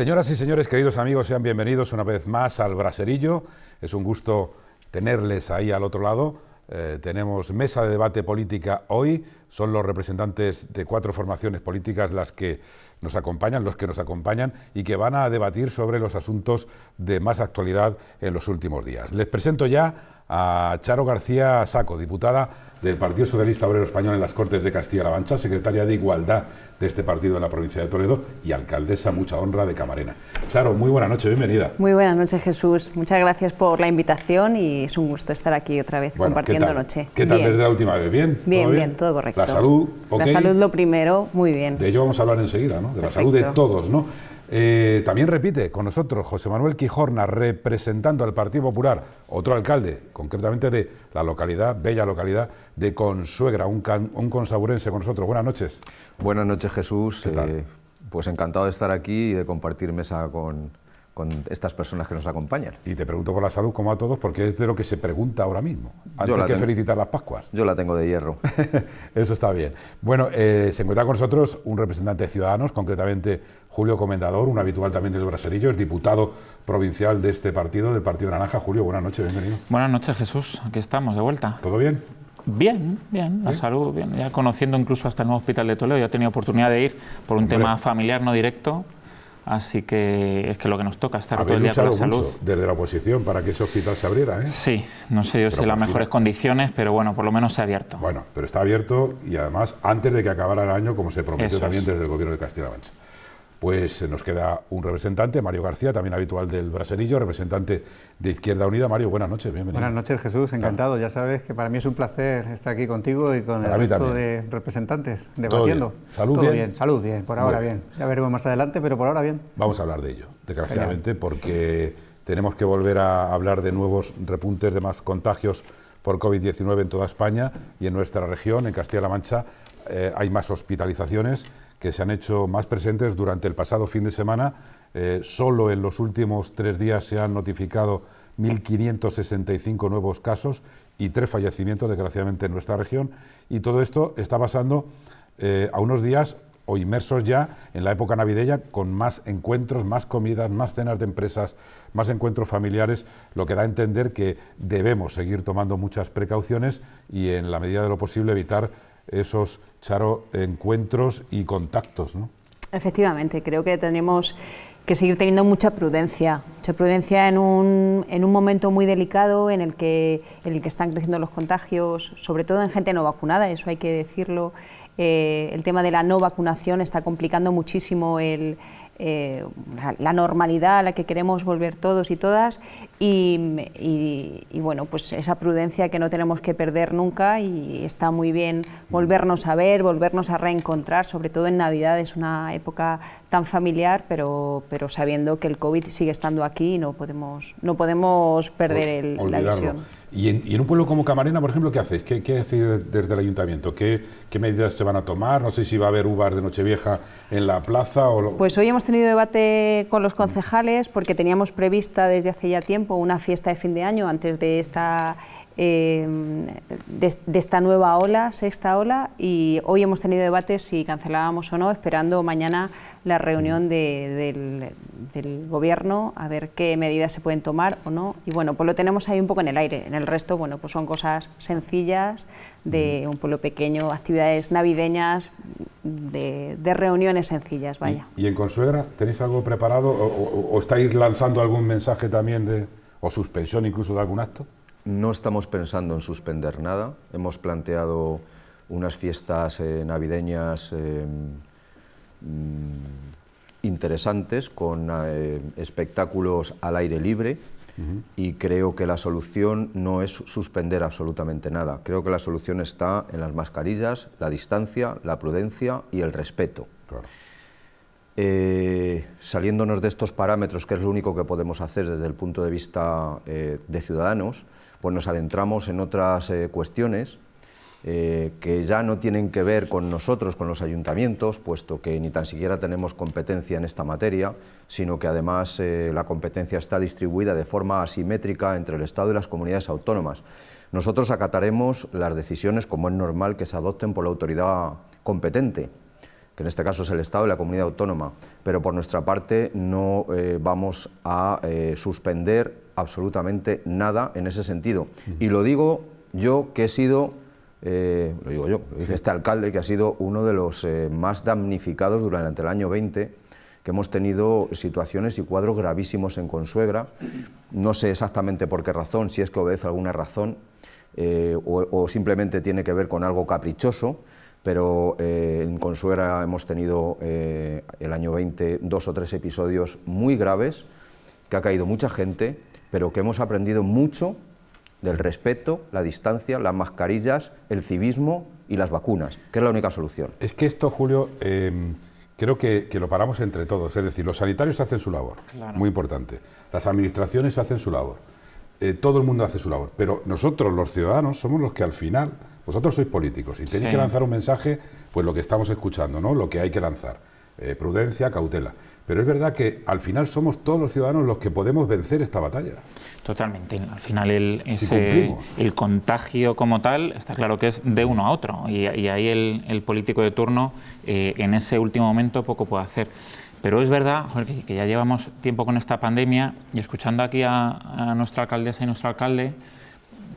Señoras y señores, queridos amigos, sean bienvenidos una vez más al Braserillo. Es un gusto tenerles ahí al otro lado. Eh, tenemos mesa de debate política hoy. Son los representantes de cuatro formaciones políticas las que nos acompañan, los que nos acompañan y que van a debatir sobre los asuntos de más actualidad en los últimos días. Les presento ya a Charo García Saco, diputada del Partido Socialista Obrero Español en las Cortes de Castilla-La Mancha, secretaria de Igualdad de este partido en la provincia de Toledo y alcaldesa mucha honra de Camarena. Charo, muy buena noche, bienvenida. Muy buenas noches, Jesús. Muchas gracias por la invitación y es un gusto estar aquí otra vez compartiendo noche. ¿Qué tal desde la última vez? ¿Bien? Bien, bien? todo correcto. La salud, okay. La salud lo primero, muy bien. De ello vamos a hablar enseguida, ¿no? De la salud de todos, ¿no? Eh, también repite con nosotros José Manuel Quijorna, representando al Partido Popular, otro alcalde, concretamente de la localidad, bella localidad de Consuegra, un, consaburense con nosotros. Buenas noches. Buenas noches, Jesús. Eh, pues encantado de estar aquí y de compartir mesa con, con estas personas que nos acompañan. Y te pregunto por la salud, como a todos, porque es de lo que se pregunta ahora mismo, antes que felicitar las Pascuas. Yo la tengo de hierro. Eso está bien. Bueno, eh, se encuentra con nosotros un representante de Ciudadanos, concretamente Julio Comendador, un habitual también del Braserillo, es diputado provincial de este partido, del Partido Naranja. Julio, buenas noches, bienvenido. Buenas noches, Jesús. Aquí estamos, de vuelta. ¿Todo bien? Bien, bien, la salud, bien. Ya conociendo incluso hasta el nuevo hospital de Toledo, ya he tenido oportunidad de ir por un tema familiar no directo, Así que es que lo que nos toca estar todo el día con la salud. desde la oposición para que ese hospital se abriera, ¿eh? Sí, no sé yo si las mejores condiciones, pero bueno, por lo menos se ha abierto. Bueno, pero está abierto y además antes de que acabara el año, como se prometió también desde el gobierno de Castilla-La Mancha pues eh, nos queda un representante, Mario García, también habitual del Braserillo, representante de Izquierda Unida. Mario, buenas noches, bienvenido. Buenas noches, Jesús, encantado. Ya sabes que para mí es un placer estar aquí contigo y con el resto de representantes debatiendo. Salud Todo bien. Salud bien, por ahora bien. Ya veremos más adelante, pero por ahora bien. Vamos a hablar de ello, desgraciadamente, porque tenemos que volver a hablar de nuevos repuntes, de más contagios por COVID-19 en toda España y en nuestra región, en Castilla-La Mancha, eh, hay más hospitalizaciones que se han hecho más presentes durante el pasado fin de semana. Eh, solo en los últimos tres días se han notificado 1.565 nuevos casos y tres fallecimientos, desgraciadamente, en nuestra región. Y todo esto está pasando eh, a unos días o inmersos ya en la época navideña con más encuentros, más comidas, más cenas de empresas, más encuentros familiares, lo que da a entender que debemos seguir tomando muchas precauciones y en la medida de lo posible evitar esos, Charo, encuentros y contactos. ¿no? Efectivamente, creo que tenemos que seguir teniendo mucha prudencia, mucha prudencia en un, en un momento muy delicado en el, que, en el que están creciendo los contagios, sobre todo en gente no vacunada, eso hay que decirlo. Eh, el tema de la no vacunación está complicando muchísimo el, eh, la normalidad a la que queremos volver todos y todas y, bueno, pues esa prudencia que no tenemos que perder nunca y está muy bien volvernos a ver, volvernos a reencontrar, sobre todo en Navidad es una época tan familiar, pero, pero sabiendo que el COVID sigue estando aquí no podemos, no podemos perder el, la visión. Y en, un pueblo como Camarena, por ejemplo, ¿qué haces? ¿Qué, qué desde el ayuntamiento? ¿Qué, medidas se van a tomar? No sé si va a haber uvas de Nochevieja en la plaza. O lo... Pues hoy hemos tenido debate con los concejales porque teníamos prevista desde hace ya tiempo una fiesta de fin de año antes de esta eh, de, esta nueva ola, sexta ola, y hoy hemos tenido debates si cancelábamos o no, esperando mañana la reunión del, gobierno, a ver qué medidas se pueden tomar o no. Y bueno, pues lo tenemos ahí un poco en el aire. En el resto, bueno, pues son cosas sencillas de un pueblo pequeño, actividades navideñas, de, reuniones sencillas, vaya. ¿Y, en Consuegra tenéis algo preparado o, o estáis lanzando algún mensaje también de, o suspensión incluso de algún acto? No estamos pensando en suspender nada. Hemos planteado unas fiestas eh, navideñas eh, mm, interesantes con eh, espectáculos al aire libre y creo que la solución no es suspender absolutamente nada. Creo que la solución está en las mascarillas, la distancia, la prudencia y el respeto. saliéndonos de estos parámetros, que es lo único que podemos hacer desde el punto de vista de ciudadanos, pues nos adentramos en otras eh, cuestiones eh, que ya no tienen que ver con nosotros, con los ayuntamientos, puesto que ni tan siquiera tenemos competencia en esta materia, sino que además eh, la competencia está distribuida de forma asimétrica entre el Estado y las comunidades autónomas. Nosotros acataremos las decisiones, como es normal, que se adopten por la autoridad competente, en este caso es el Estado y la comunidad autónoma, pero por nuestra parte no eh, vamos a eh, suspender absolutamente nada en ese sentido. Y lo digo yo que he sido eh, lo digo yo, lo dice este alcalde, que ha sido uno de los más damnificados durante el año 20, que hemos tenido situaciones y cuadros gravísimos en Consuegra. No sé exactamente por qué razón, si es que obedece alguna razón o, simplemente tiene que ver con algo caprichoso, pero eh, en Consuera hemos tenido eh, el año 20 dos o tres episodios muy graves, que ha caído mucha gente, pero que hemos aprendido mucho del respeto, la distancia, las mascarillas, el civismo y las vacunas, que es la única solución. Es que esto, Julio, em, creo que, lo paramos entre todos. Es decir, los sanitarios hacen su labor, muy importante. Las administraciones hacen su labor. Eh, todo el mundo hace su labor. Pero nosotros, los ciudadanos, somos los que al final vosotros sois políticos y tenéis que lanzar un mensaje, pues lo que estamos escuchando, ¿no? Lo que hay que lanzar. Eh, prudencia, cautela. Pero es verdad que al final somos todos los ciudadanos los que podemos vencer esta batalla. Totalmente. Al final el, contagio como tal está claro que es de uno a otro. Y, ahí el, político de turno eh, en ese último momento poco puede hacer. Pero es verdad Jorge, que ya llevamos tiempo con esta pandemia y escuchando aquí a, a nuestra alcaldesa y nuestro alcalde,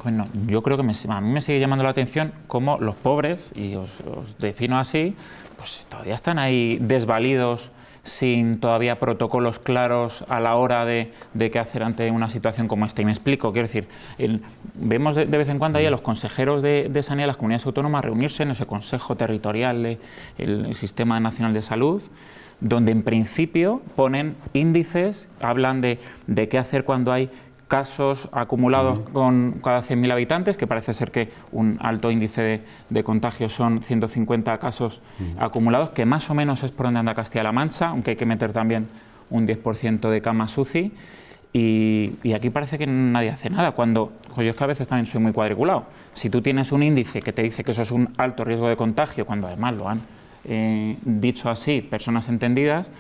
bueno, yo creo que a mí me sigue llamando la atención cómo los pobres, y os, defino así, pues todavía están ahí desvalidos sin todavía protocolos claros a la hora de, qué hacer ante una situación como esta. Y me explico, quiero decir, vemos de, vez en cuando ahí a los consejeros de, de, sanidad las comunidades autónomas reunirse en ese Consejo Territorial del Sistema Nacional de Salud donde en principio ponen índices, hablan de, de qué hacer cuando hay casos acumulados con cada 100.000 habitantes, que parece ser que un alto índice de, contagio son 150 casos acumulados, que más o menos es por donde anda Castilla-La Mancha, aunque hay que meter también un 10% de camas UCI. Y, aquí parece que nadie hace nada. Cuando, yo es que a veces también soy muy cuadriculado. Si tú tienes un índice que te dice que eso es un alto riesgo de contagio, cuando además lo han eh, dicho así personas entendidas,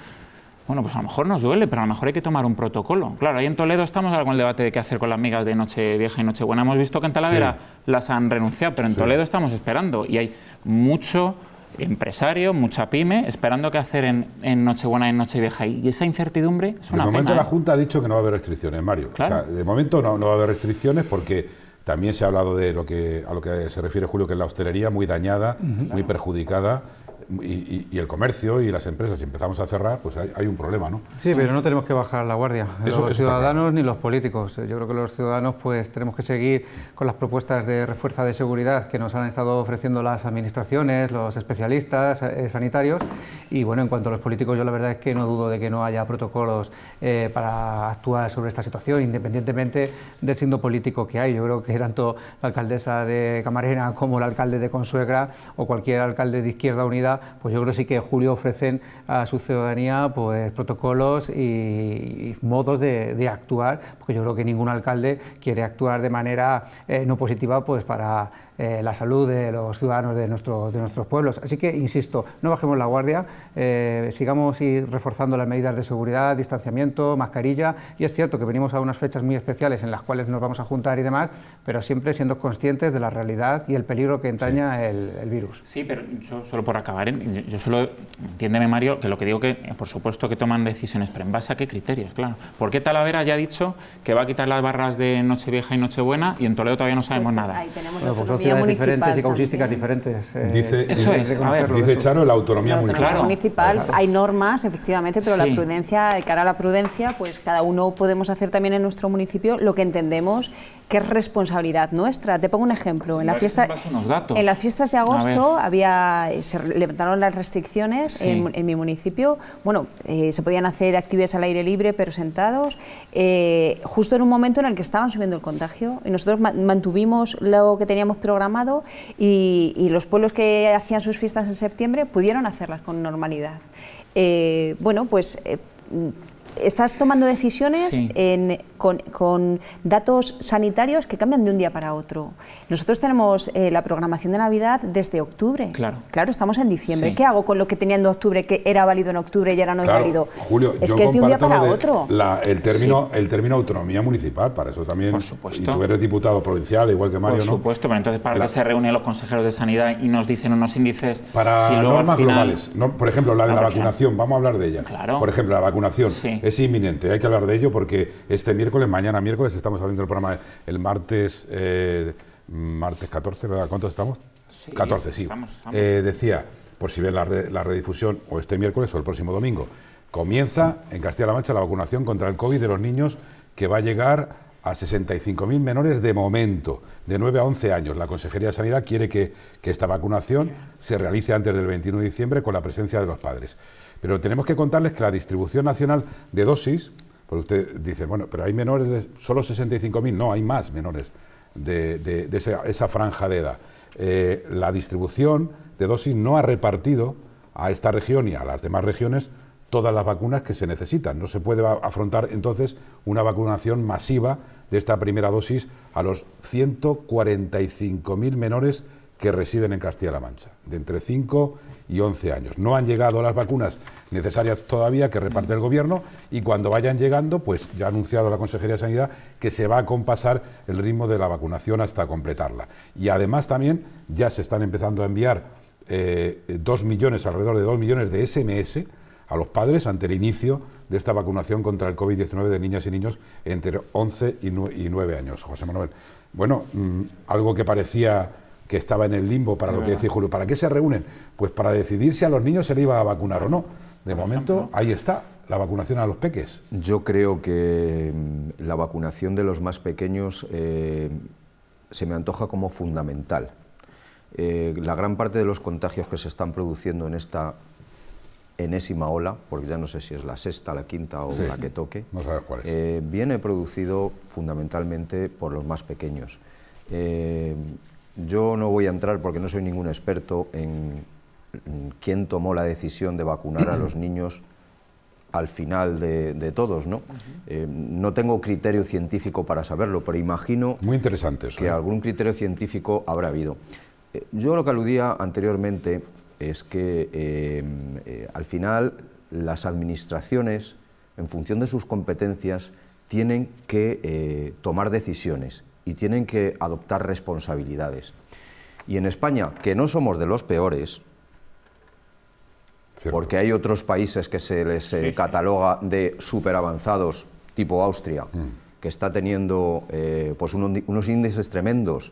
bueno, pues a lo mejor nos duele, pero a lo mejor hay que tomar un protocolo. Claro, ahí en Toledo estamos ahora con el debate de qué hacer con las migas de noche vieja y noche buena. Hemos visto que en Talavera las han renunciado, pero en Toledo estamos esperando y hay mucho empresario, mucha pyme, esperando qué hacer en, en Nochebuena y en Vieja Y esa incertidumbre es una De momento la ¿eh? Junta ha dicho que no va a haber restricciones, Mario. de momento no, va a haber restricciones porque... También se ha hablado de lo que a lo que se refiere Julio, que es la hostelería muy dañada, muy perjudicada y, el comercio y las empresas, si empezamos a cerrar, pues hay, un problema, ¿no? Sí, pero no tenemos que bajar la guardia, ni los ciudadanos ni los políticos. Yo creo que los ciudadanos pues tenemos que seguir con las propuestas de refuerza de seguridad que nos han estado ofreciendo las administraciones, los especialistas eh, sanitarios y bueno, en cuanto a los políticos, yo la verdad es que no dudo de que no haya protocolos eh, para actuar sobre esta situación, independientemente del signo político que hay. Yo creo que tanto la alcaldesa de Camarena como el alcalde de Consuegra o cualquier alcalde de Izquierda Unida pues yo creo que sí que Julio ofrecen a su ciudadanía pues protocolos y, modos de, actuar, porque yo creo que ningún alcalde quiere actuar de manera eh, no positiva pues para eh, la salud de los ciudadanos de, de nuestros pueblos. Así que, insisto, no bajemos la guardia, eh, sigamos reforzando las medidas de seguridad, distanciamiento, mascarilla, y es cierto que venimos a unas fechas muy especiales en las cuales nos vamos a juntar y demás, pero siempre siendo conscientes de la realidad y el peligro que entraña el, virus. Sí, pero solo por acabar, ¿eh? yo solo, entiéndeme Mario, que lo que digo que, por supuesto que toman decisiones, pero en base a qué criterios, claro. ¿Por qué Talavera ya ha dicho que va a quitar las barras de Nochevieja y Nochebuena y en Toledo todavía no sabemos pues nada? Ahí tenemos de diferentes y causísticas diferentes. Eh, dice, eso es. dice Charo la autonomía, municipal. Hay normas, efectivamente, pero la prudencia, de cara a la prudencia, pues cada uno podemos hacer también en nuestro municipio lo que entendemos que es responsabilidad nuestra. Te pongo un ejemplo. En, la fiesta, en las fiestas de agosto había, eh, se levantaron las restricciones en, mi municipio. Bueno, eh, se podían hacer actividades al aire libre, pero sentados, justo en un momento en el que estaban subiendo el contagio. Y nosotros mantuvimos lo que teníamos programado y, los pueblos que hacían sus fiestas en septiembre pudieron hacerlas con normalidad. Eh, bueno, pues eh, estás tomando decisiones con, datos sanitarios que cambian de un día para otro. Nosotros tenemos eh, la programación de Navidad desde octubre. Claro. Claro, estamos en diciembre. ¿Qué hago con lo que tenían en octubre que era válido en octubre y era no es válido? Julio, es que es de un día para otro. La, el, término, el término autonomía municipal, para eso también. Por supuesto. Y tú eres diputado provincial, igual que Mario, ¿no? Por supuesto, pero entonces para eso se reúnen los consejeros de sanidad y nos dicen unos índices. Para normas globales. No, por ejemplo, la de la, la vacunación, vamos a hablar de ella. Claro. Por ejemplo, la vacunación. Sí es inminente, hay que hablar de ello porque este miércoles, mañana miércoles, estamos haciendo el programa el martes, eh, martes 14, ¿verdad? ¿Cuántos estamos? 14, sí. Eh, decía, por si ven la, redifusión o este miércoles o el próximo domingo, comienza en Castilla-La Mancha la vacunación contra el COVID de los niños que va a llegar a 65.000 menores de momento, de 9 a 11 años. La Consejería de Sanidad quiere que, que esta vacunación se realice antes del 21 de diciembre con la presencia de los padres. Pero tenemos que contarles que la distribución nacional de dosis, pues usted dice, bueno, pero hay menores de solo 65.000, no, hay más menores de, esa, franja de edad. Eh, la distribución de dosis no ha repartido a esta región y a las demás regiones todas las vacunas que se necesitan. No se puede afrontar entonces una vacunación masiva de esta primera dosis a los 145.000 menores que residen en Castilla-La Mancha, de entre 5 y 11 años. No han llegado las vacunas necesarias todavía que reparte el Gobierno y cuando vayan llegando, pues ya ha anunciado la Consejería de Sanidad que se va a compasar el ritmo de la vacunación hasta completarla. Y además también ya se están empezando a enviar eh, dos millones, alrededor de 2 millones de SMS a los padres ante el inicio de esta vacunación contra el COVID-19 de niñas y niños entre 11 y 9 años. José Manuel, bueno, mm, algo que parecía que estaba en el limbo para lo que decía Julio. ¿Para qué se reúnen? Pues para decidir si a los niños se le iba a vacunar o no. De momento, ahí está, la vacunación a los peques. Yo creo que mm, la vacunación de los más pequeños eh, se me antoja como fundamental. Eh, la gran parte de los contagios que se están produciendo en esta enésima ola, porque ya no sé si es la sexta, la quinta o la que toque, eh, viene producido fundamentalmente por los más pequeños. Yo no voy a entrar porque no soy ningún experto en quién tomó la decisión de vacunar a los niños al final de, todos, ¿no? Eh, no tengo criterio científico para saberlo, pero imagino que ¿eh? algún criterio científico habrá habido. Eh, yo lo que aludía anteriormente es que al final las administraciones, en función de sus competencias, tienen que tomar decisiones y tienen que adoptar responsabilidades. Y en España, que no somos de los peores, porque hay otros países que se les eh, cataloga de súper avanzados, tipo Austria, mm. que está teniendo eh, pues unos índices tremendos,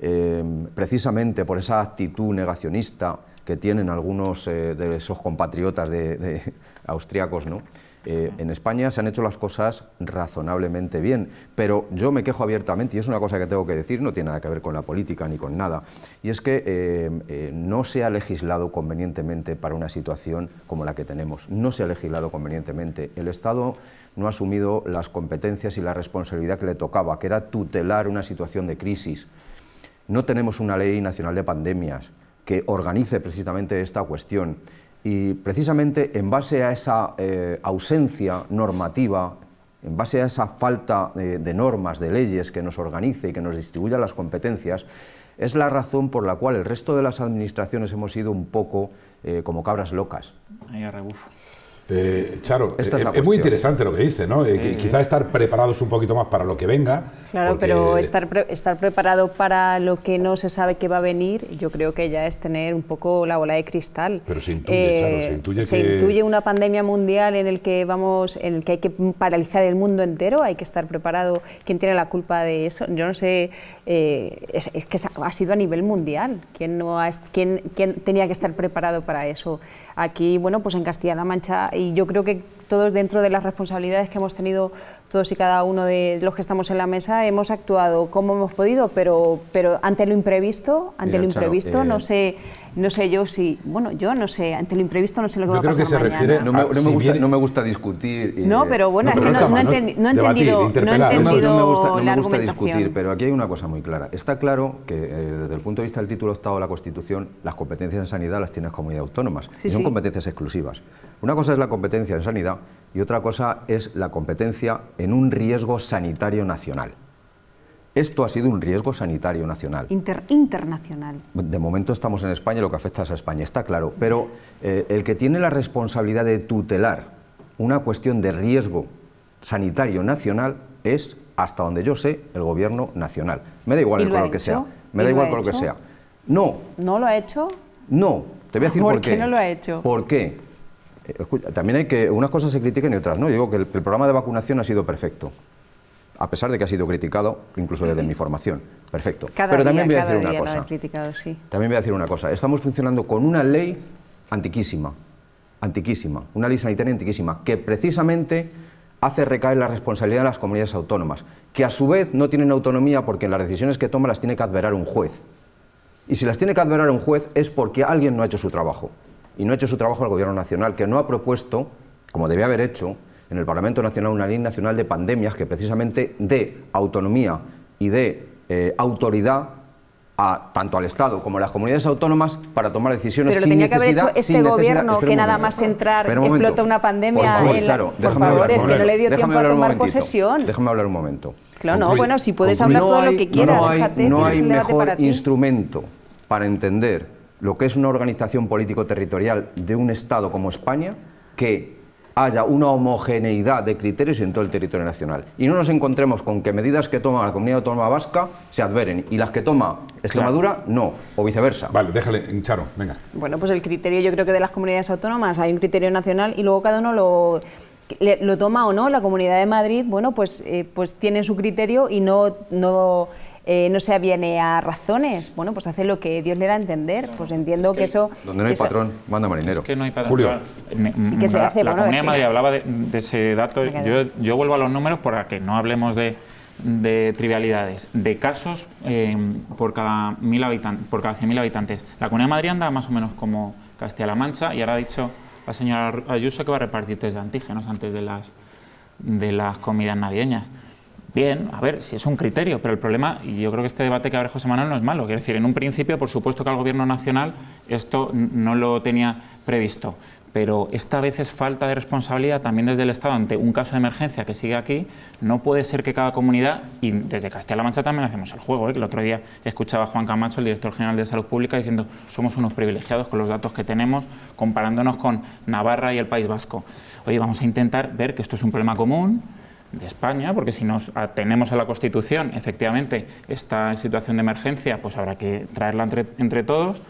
eh, precisamente por esa actitud negacionista que tienen algunos de esos compatriotas de, austriacos, ¿no? Eh, en España se han hecho las cosas razonablemente bien, pero yo me quejo abiertamente, y es una cosa que tengo que decir, no tiene nada que ver con la política ni con nada, y es que eh, eh, no se ha legislado convenientemente para una situación como la que tenemos, no se ha legislado convenientemente. El Estado no ha asumido las competencias y la responsabilidad que le tocaba, que era tutelar una situación de crisis. No tenemos una ley nacional de pandemias que organice precisamente esta cuestión. Y precisamente en base a esa eh, ausencia normativa, en base a esa falta de, normas, de leyes que nos organice y que nos distribuya las competencias, es la razón por la cual el resto de las administraciones hemos ido un poco eh, como cabras locas. Eh, Charo, eh, eh, es, muy interesante lo que dice, ¿no? Eh, quizá estar preparados un poquito más para lo que venga. Claro, pero estar, estar preparado para lo que no se sabe que va a venir, yo creo que ya es tener un poco la bola de cristal. Pero se intuye, se intuye una pandemia mundial en el que vamos, en el que hay que paralizar el mundo entero, hay que estar preparado. ¿Quién tiene la culpa de eso? Yo no sé eh, es, que ha sido a nivel mundial. ¿Quién, no ha, quién, quién tenía que estar preparado para eso? Aquí, bueno, pues en Castilla-La Mancha, y yo creo que todos dentro de las responsabilidades que hemos tenido todos y cada uno de los que estamos en la mesa, hemos actuado como hemos podido, pero, pero ante lo imprevisto, ante lo imprevisto, no eh, sé no sé yo si, bueno, yo no sé, ante lo imprevisto no sé lo que va a pasar. no me, gusta, discutir. Eh, no, pero bueno, no, he entendido, no me gusta, discutir, pero aquí hay una cosa muy clara. Está claro que eh, desde el punto de vista del título octavo de la Constitución, las competencias en sanidad las tiene las comunidades autónomas y son competencias exclusivas. Una cosa es la competencia en sanidad y otra cosa es la competencia en un riesgo sanitario nacional. Esto ha sido un riesgo sanitario nacional. internacional. De momento estamos en España y lo que afecta es a España, está claro. Pero eh, el que tiene la responsabilidad de tutelar una cuestión de riesgo sanitario nacional es, hasta donde yo sé, el gobierno nacional. Me da igual el color que sea. Me da igual con lo que sea. No. ¿No lo ha hecho? No. Te voy a decir por, qué. ¿Por qué no lo ha hecho? ¿Por eh, también hay que. Unas cosas se critiquen y otras no. Yo digo que el programa de vacunación ha sido perfecto a pesar de que ha sido criticado incluso desde mi formación. Perfecto. Pero también día, voy a decir una cosa. También voy a decir una cosa. Estamos funcionando con una ley antiquísima, antiquísima, una ley sanitaria antiquísima, que precisamente hace recaer la responsabilidad en las comunidades autónomas, que a su vez no tienen autonomía porque las decisiones que toma las tiene que adverar un juez. Y si las tiene que adverar un juez es porque alguien no ha hecho su trabajo. Y no ha hecho su trabajo el Gobierno Nacional, que no ha propuesto, como debía haber hecho, en el Parlamento Nacional una ley nacional de pandemias que precisamente dé autonomía y de eh, autoridad a, tanto al Estado como a las comunidades autónomas para tomar decisiones Pero tenía que haber hecho este gobierno que nada más entrar en flota una pandemia. Por claro, que Déjame hablar un momento. Claro, no, bueno, si puedes hablar todo lo que quieras, no, hay, mejor instrumento para entender lo que es una organización político-territorial de un Estado como España que haya una homogeneidad de criterios en todo el territorio nacional y no nos encontremos con que medidas que toma la comunidad autónoma vasca se adveren y las que toma Extremadura no, o viceversa. Vale, déjale, Charo, venga. Bueno, pues el criterio yo creo que de las comunidades autónomas hay un criterio nacional y luego cada uno lo lo toma o no la Comunidad de Madrid, bueno, pues, eh, pues tiene su criterio y no, no eh, no se aviene a razones, bueno, pues hace lo que Dios le da a entender. Pues entiendo que, eso... Donde no hay patrón, manda marinero. Julio. se hace, la, Comunidad de Madrid hablaba de, ese dato. Yo, yo, vuelvo a los números para que no hablemos de, de trivialidades, de casos eh, por cada mil habitantes, por cada 100.000 habitantes. La Comunidad de Madrid anda más o menos como Castilla-La Mancha y ahora ha dicho la señora Ayuso que va a repartir test de antígenos antes de las, de las comidas navideñas. Bien, a ver, si es un criterio, pero el problema, y yo creo que este debate que abre José Manuel no es malo, quiero decir, en un principio, por supuesto que al Gobierno Nacional esto no lo tenía previsto, pero esta vez es falta de responsabilidad también desde el Estado ante un caso de emergencia que sigue aquí. No puede ser que cada comunidad, y desde Castilla-La Mancha también hacemos el juego, que ¿eh? el otro día escuchaba a Juan Camacho, el director general de Salud Pública, diciendo somos unos privilegiados con los datos que tenemos, comparándonos con Navarra y el País Vasco. Oye, vamos a intentar ver que esto es un problema común, de España, porque si nos atenemos a la Constitución, efectivamente, esta situación de emergencia, pues habrá que traerla entre, todos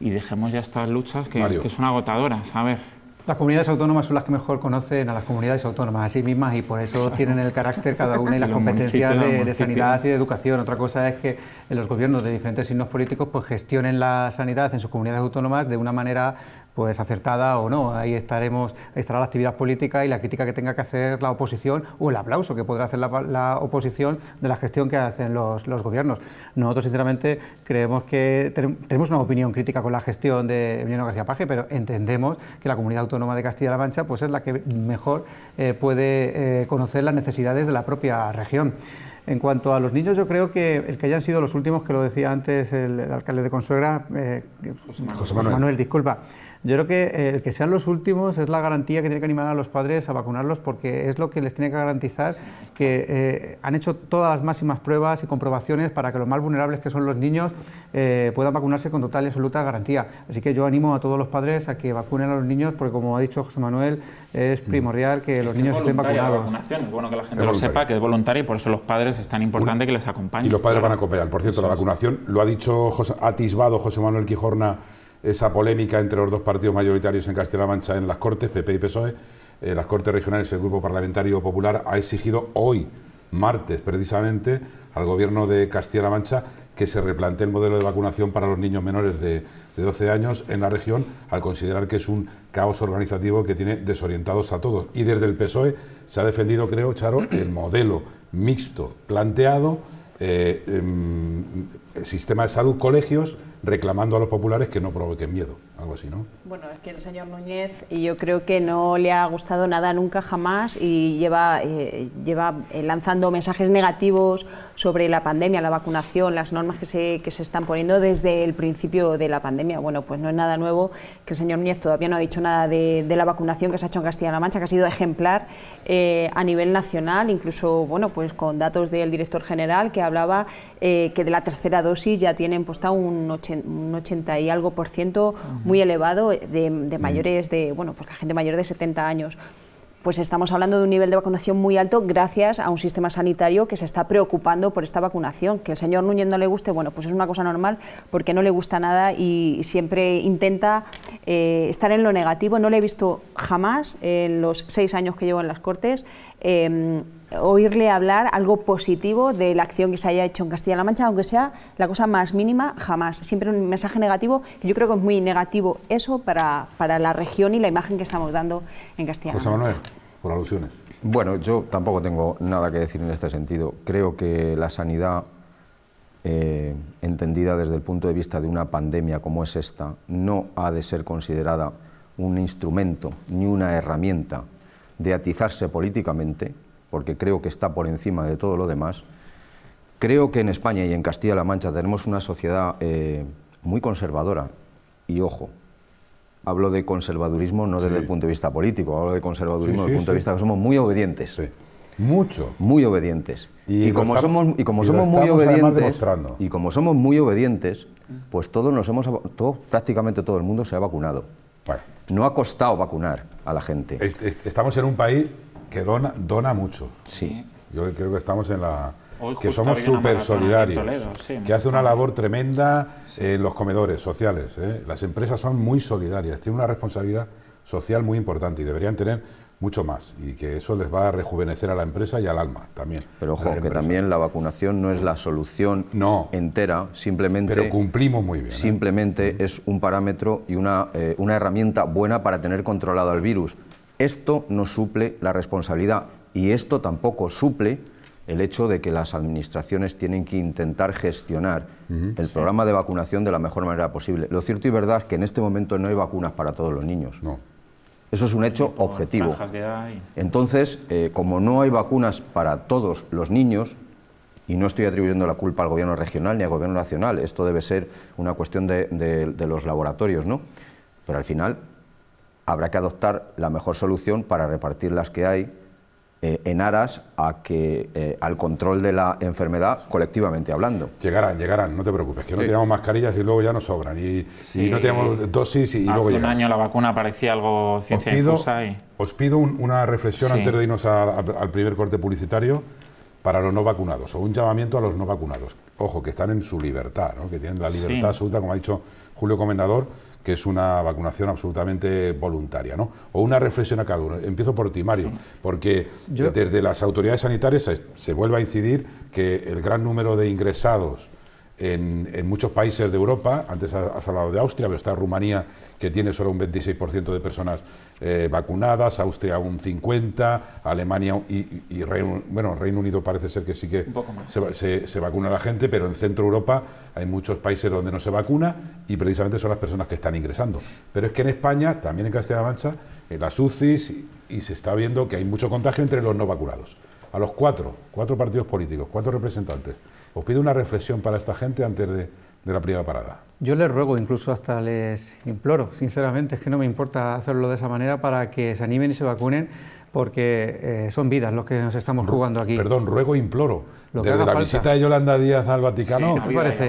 y dejemos ya estas luchas que, son agotadoras. A ver. Las comunidades autónomas son las que mejor conocen a las comunidades autónomas a sí mismas y por eso tienen el carácter cada una y las competencias de, sanidad y de educación. Otra cosa es que los gobiernos de diferentes signos políticos pues gestionen la sanidad en sus comunidades autónomas de una manera pues acertada o no. Ahí estaremos, estará la actividad política y la crítica que tenga que hacer la oposición o el aplauso que podrá hacer la, oposición de la gestión que hacen los, gobiernos. Nosotros, sinceramente, creemos que tenemos una opinión crítica con la gestión de Emiliano García Paje, pero entendemos que la comunidad autónoma de Castilla-La Mancha pues es la que mejor eh, puede eh, conocer las necesidades de la propia región. En cuanto a los niños, yo creo que el que hayan sido los últimos, que lo decía antes el, alcalde de Consuegra, eh, José Manuel disculpa, yo creo que eh, el que sean los últimos es la garantía que tiene que animar a los padres a vacunarlos porque es lo que les tiene que garantizar que eh, han hecho todas las máximas pruebas y comprobaciones para que los más vulnerables que son los niños eh, puedan vacunarse con total y absoluta garantía. Así que yo animo a todos los padres a que vacunen a los niños porque como ha dicho José Manuel, es mm. primordial que los niños estén vacunados. Es bueno que la gente lo sepa, que es voluntario y por eso los padres es tan importante que les acompañen. Y los padres van a acompañar. Por cierto, la vacunación, lo ha dicho José, atisbado José Manuel Quijorna esa polémica entre los dos partidos mayoritarios en Castilla-La Mancha en las Cortes, PP y PSOE. Eh, las Cortes Regionales, el Grupo Parlamentario Popular, ha exigido hoy, martes precisamente, al Gobierno de Castilla-La Mancha que se replante el modelo de vacunación para los niños menores de, 12 años en la región, al considerar que es un caos organizativo que tiene desorientados a todos. Y desde el PSOE se ha defendido, creo, Charo, el modelo mixto planteado, eh, em, el sistema de salud, colegios, reclamando a los populares que no provoquen miedo. Bueno, es que el señor Núñez yo creo que no le ha gustado nada nunca jamás y lleva, eh, lleva eh, lanzando mensajes negativos sobre la pandemia, la vacunación, las normas que se, que se están poniendo desde el principio de la pandemia. Bueno, pues no es nada nuevo que el señor Núñez todavía no ha dicho nada de, la vacunación que se ha hecho en Castilla-La Mancha, que ha sido ejemplar eh, a nivel nacional, incluso bueno, pues con datos del director general que hablaba que de la tercera dosis ya tienen puesta un, un 80 y algo por ciento muy elevado eh, de, mm. mayores de, bueno, porque gente mayor de 70 años pues estamos hablando de un nivel de vacunación muy alto gracias a un sistema sanitario que se está preocupando por esta vacunación. Que el señor Núñez no le guste, bueno, pues es una cosa normal porque no le gusta nada y siempre intenta eh, estar en lo negativo. No le he visto jamás en los seis años que llevo en las Cortes. Em, oírle hablar algo positivo de la acción que se haya hecho en Castilla-La Mancha, aunque sea la cosa más mínima, jamás. Siempre un mensaje negativo, que yo creo que es muy negativo eso para, la región y la imagen que estamos dando en Castilla-La Mancha. José Manuel, por alusiones. Bueno, yo tampoco tengo nada que decir en este sentido. Creo que la sanidad, eh, entendida desde el punto de vista de una pandemia como es esta, no ha de ser considerada un instrumento ni una herramienta de atizarse políticamente, porque creo que está por encima de todo lo demás. Creo que en España y en Castilla-La Mancha tenemos una sociedad eh, muy conservadora. Y ojo, hablo de conservadurismo no desde el punto de vista político, hablo de conservadurismo desde el punto de vista que somos muy obedientes. Mucho. Muy obedientes. Y, como somos, y como somos muy obedientes. Y como somos muy obedientes, pues todos nos hemos prácticamente todo el mundo se ha vacunado. No ha costado vacunar a la gente. estamos en un país que dona, dona mucho. Sí. Yo creo que estamos en la... que somos súper solidarios, que hace una labor tremenda en los comedores sociales. ¿eh? Las empresas son muy solidarias, tienen una responsabilidad social muy importante y deberían tener mucho más y que eso les va a rejuvenecer a la empresa y al alma también. Pero ojo, que también la vacunación no es la solución entera, simplemente... Pero cumplimos muy bien. ¿eh? Simplemente es un parámetro y una, eh, una herramienta buena para tener controlado al virus esto no suple la responsabilidad y esto tampoco suple el hecho de que las administraciones tienen que intentar gestionar el programa de vacunación de la mejor manera posible. Lo cierto y verdad es que en este momento no hay vacunas para todos los niños. No. Eso es un hecho objetivo. Entonces, eh, como no hay vacunas para todos los niños, y no estoy atribuyendo la culpa al gobierno regional ni al gobierno nacional, esto debe ser una cuestión de, de los laboratorios, ¿no? Pero al final habrá que adoptar la mejor solución para repartir las que hay eh, en aras a que, eh, al control de la enfermedad colectivamente hablando. Llegarán, llegarán, no te preocupes, que no tenemos mascarillas y luego ya nos sobran, y, no tenemos dosis y, luego luego Hace un año la vacuna parecía algo ciencia os pido, Os pido una reflexión antes de irnos al primer corte publicitario para los no vacunados, o un llamamiento a los no vacunados. Ojo, que están en su libertad, que tienen la libertad absoluta, como ha dicho Julio Comendador, que es una vacunación absolutamente voluntaria, ¿no? O una reflexión a cada uno. Empiezo por ti, Mario, porque desde las autoridades sanitarias se, se vuelve a incidir que el gran número de ingresados en, muchos países de Europa, antes has hablado de Austria, pero está Rumanía que tiene solo un 26% de personas eh, vacunadas, Austria un 50%, Alemania y, Reino, bueno, Reino Unido parece ser que sí que se, vacuna la gente, pero en Centro Europa hay muchos países donde no se vacuna y precisamente son las personas que están ingresando. Pero es que en España, también en Castilla-La Mancha, en las UCIs y se está viendo que hay mucho contagio entre los no vacunados. A los cuatro, cuatro partidos políticos, cuatro representantes os pido una reflexión para esta gente antes de, la primera parada. Yo les ruego, incluso hasta les imploro, sinceramente, es que no me importa hacerlo de esa manera para que se animen y se vacunen, porque eh, son vidas los que nos estamos jugando aquí. Perdón, ruego e imploro. Desde la visita de Yolanda Díaz al Vaticano, habéis,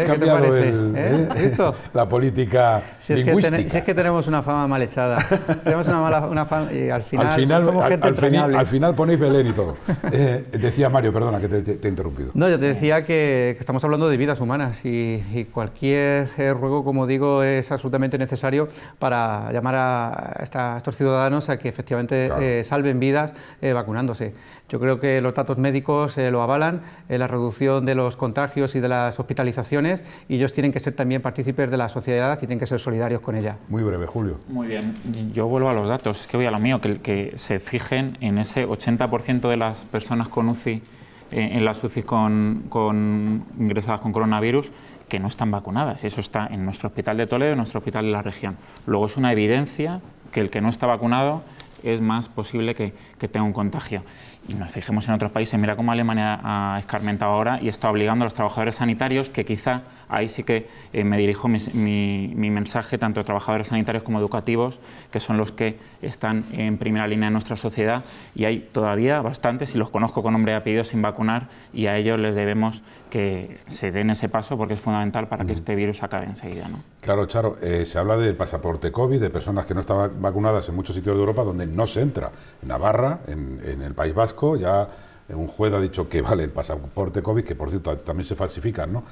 ¿Eh? cambiado ¿eh? ¿Eh? la política si es lingüística. Que es que tenemos una fama mal echada. tenemos una mala fama, y al final, al final, ponéis Belén y todo. Decía Mario, perdona que te, he interrumpido. No, yo te decía que, estamos hablando de vidas humanas y, cualquier ruego, como digo, es absolutamente necesario para llamar a, estos ciudadanos a que efectivamente salven vidas vacunándose. Yo creo que los datos médicos eh, lo avalan, eh, la reducción de los contagios y de las hospitalizaciones, y ellos tienen que ser también partícipes de la sociedad y tienen que ser solidarios con ella. Muy breve, Julio. Muy bien, yo vuelvo a los datos, es que voy a lo mío, que, se fijen en ese 80% de las personas con UCI, eh, en las UCI con, ingresadas con coronavirus, que no están vacunadas. y Eso está en nuestro hospital de Toledo, en nuestro hospital de la región. Luego es una evidencia que el que no está vacunado es más posible que tenga un contagio y nos fijemos en otros países, mira cómo Alemania ha escarmentado ahora y está obligando a los trabajadores sanitarios, que quizá ahí sí que eh, me dirijo mi, mensaje tanto a trabajadores sanitarios como educativos, que son los que están en primera línea en nuestra sociedad y hay todavía bastantes, y los conozco con nombre y apellido, sin vacunar y a ellos les debemos que se den ese paso porque es fundamental para que este virus acabe enseguida. Claro, Charo, eh, se habla del pasaporte COVID, de personas que no estaban vacunadas en muchos sitios de Europa donde no se entra, en Navarra, en el País Vasco, ya eh, un juez ha dicho que vale el pasaporte COVID, que por cierto también se falsifican, ¿no?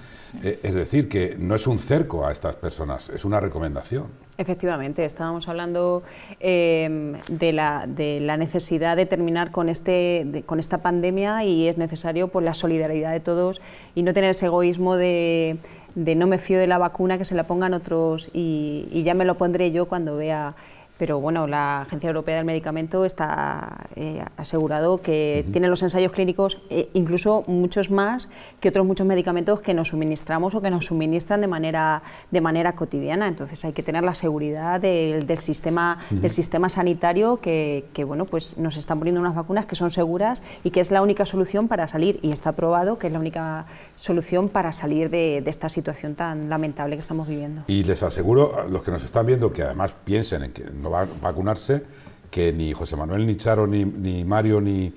Eh, es decir, que no es un cerco a estas personas, es una recomendación. Efectivamente, estábamos hablando em, de, la, de, la, necesidad de terminar con, este, con esta pandemia y es necesario por pues, la solidaridad de todos y no tener ese egoísmo de, no me fío de la vacuna, que se la pongan otros y, y ya me lo pondré yo cuando vea pero bueno, la Agencia Europea del Medicamento está eh, asegurado que tiene los ensayos clínicos eh, incluso muchos más que otros muchos medicamentos que nos suministramos o que nos suministran de manera, de manera cotidiana. Entonces hay que tener la seguridad del, sistema, del sistema sanitario que, bueno, pues nos están poniendo unas vacunas que son seguras y que es la única solución para salir, y está probado que es la única solución para salir de, esta situación tan lamentable que estamos viviendo. Y les aseguro a los que nos están viendo que además piensen en que no vacunarse, que ni José Manuel, ni Charo, ni, Mario, ni,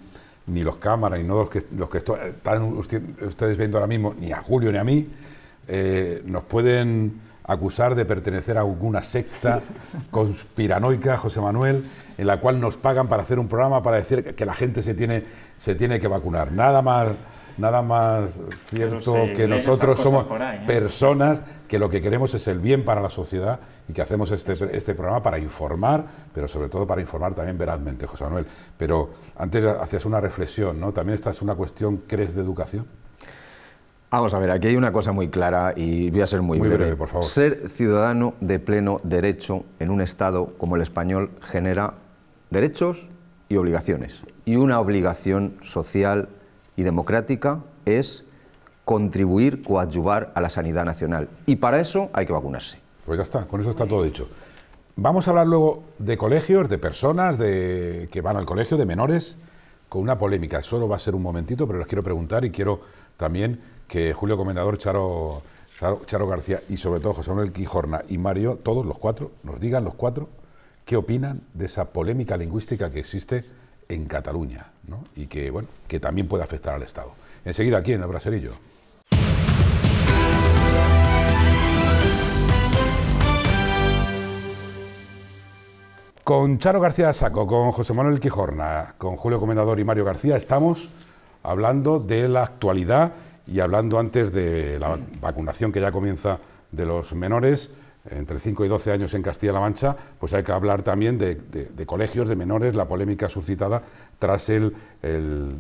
ni los cámaras, ni no los que, los que están ustedes viendo ahora mismo, ni a Julio ni a mí, eh, nos pueden acusar de pertenecer a alguna secta conspiranoica, José Manuel, en la cual nos pagan para hacer un programa para decir que la gente se tiene, se tiene que vacunar. Nada más nada más cierto que nosotros somos ¿eh? personas que lo que queremos es el bien para la sociedad y que hacemos este, este, programa para informar, pero sobre todo para informar también verazmente, José Manuel. Pero antes hacías una reflexión, ¿no? También esta es una cuestión, ¿crees de educación? Vamos a ver, aquí hay una cosa muy clara y voy a ser muy, breve. breve por favor. Ser ciudadano de pleno derecho en un Estado como el español genera derechos y obligaciones. Y una obligación social y democrática es contribuir, coadyuvar a la sanidad nacional. Y para eso hay que vacunarse. Pues ya está, con eso está todo dicho. Vamos a hablar luego de colegios, de personas de, que van al colegio, de menores, con una polémica. Solo va a ser un momentito, pero les quiero preguntar y quiero también que Julio Comendador, Charo, Charo, Charo García y sobre todo José Manuel Quijorna y Mario, todos los cuatro, nos digan los cuatro qué opinan de esa polémica lingüística que existe en Cataluña y que, que también puede afectar al Estado. Enseguida aquí en el Braserillo. Con Charo García Saco, con José Manuel Quijorna, con Julio Comendador y Mario García estamos hablando de la actualidad y hablando antes de la vacunación que ya comienza de los menores entre 5 y 12 años en Castilla-La Mancha, pues hay que hablar también de, colegios, de menores, la polémica suscitada tras el,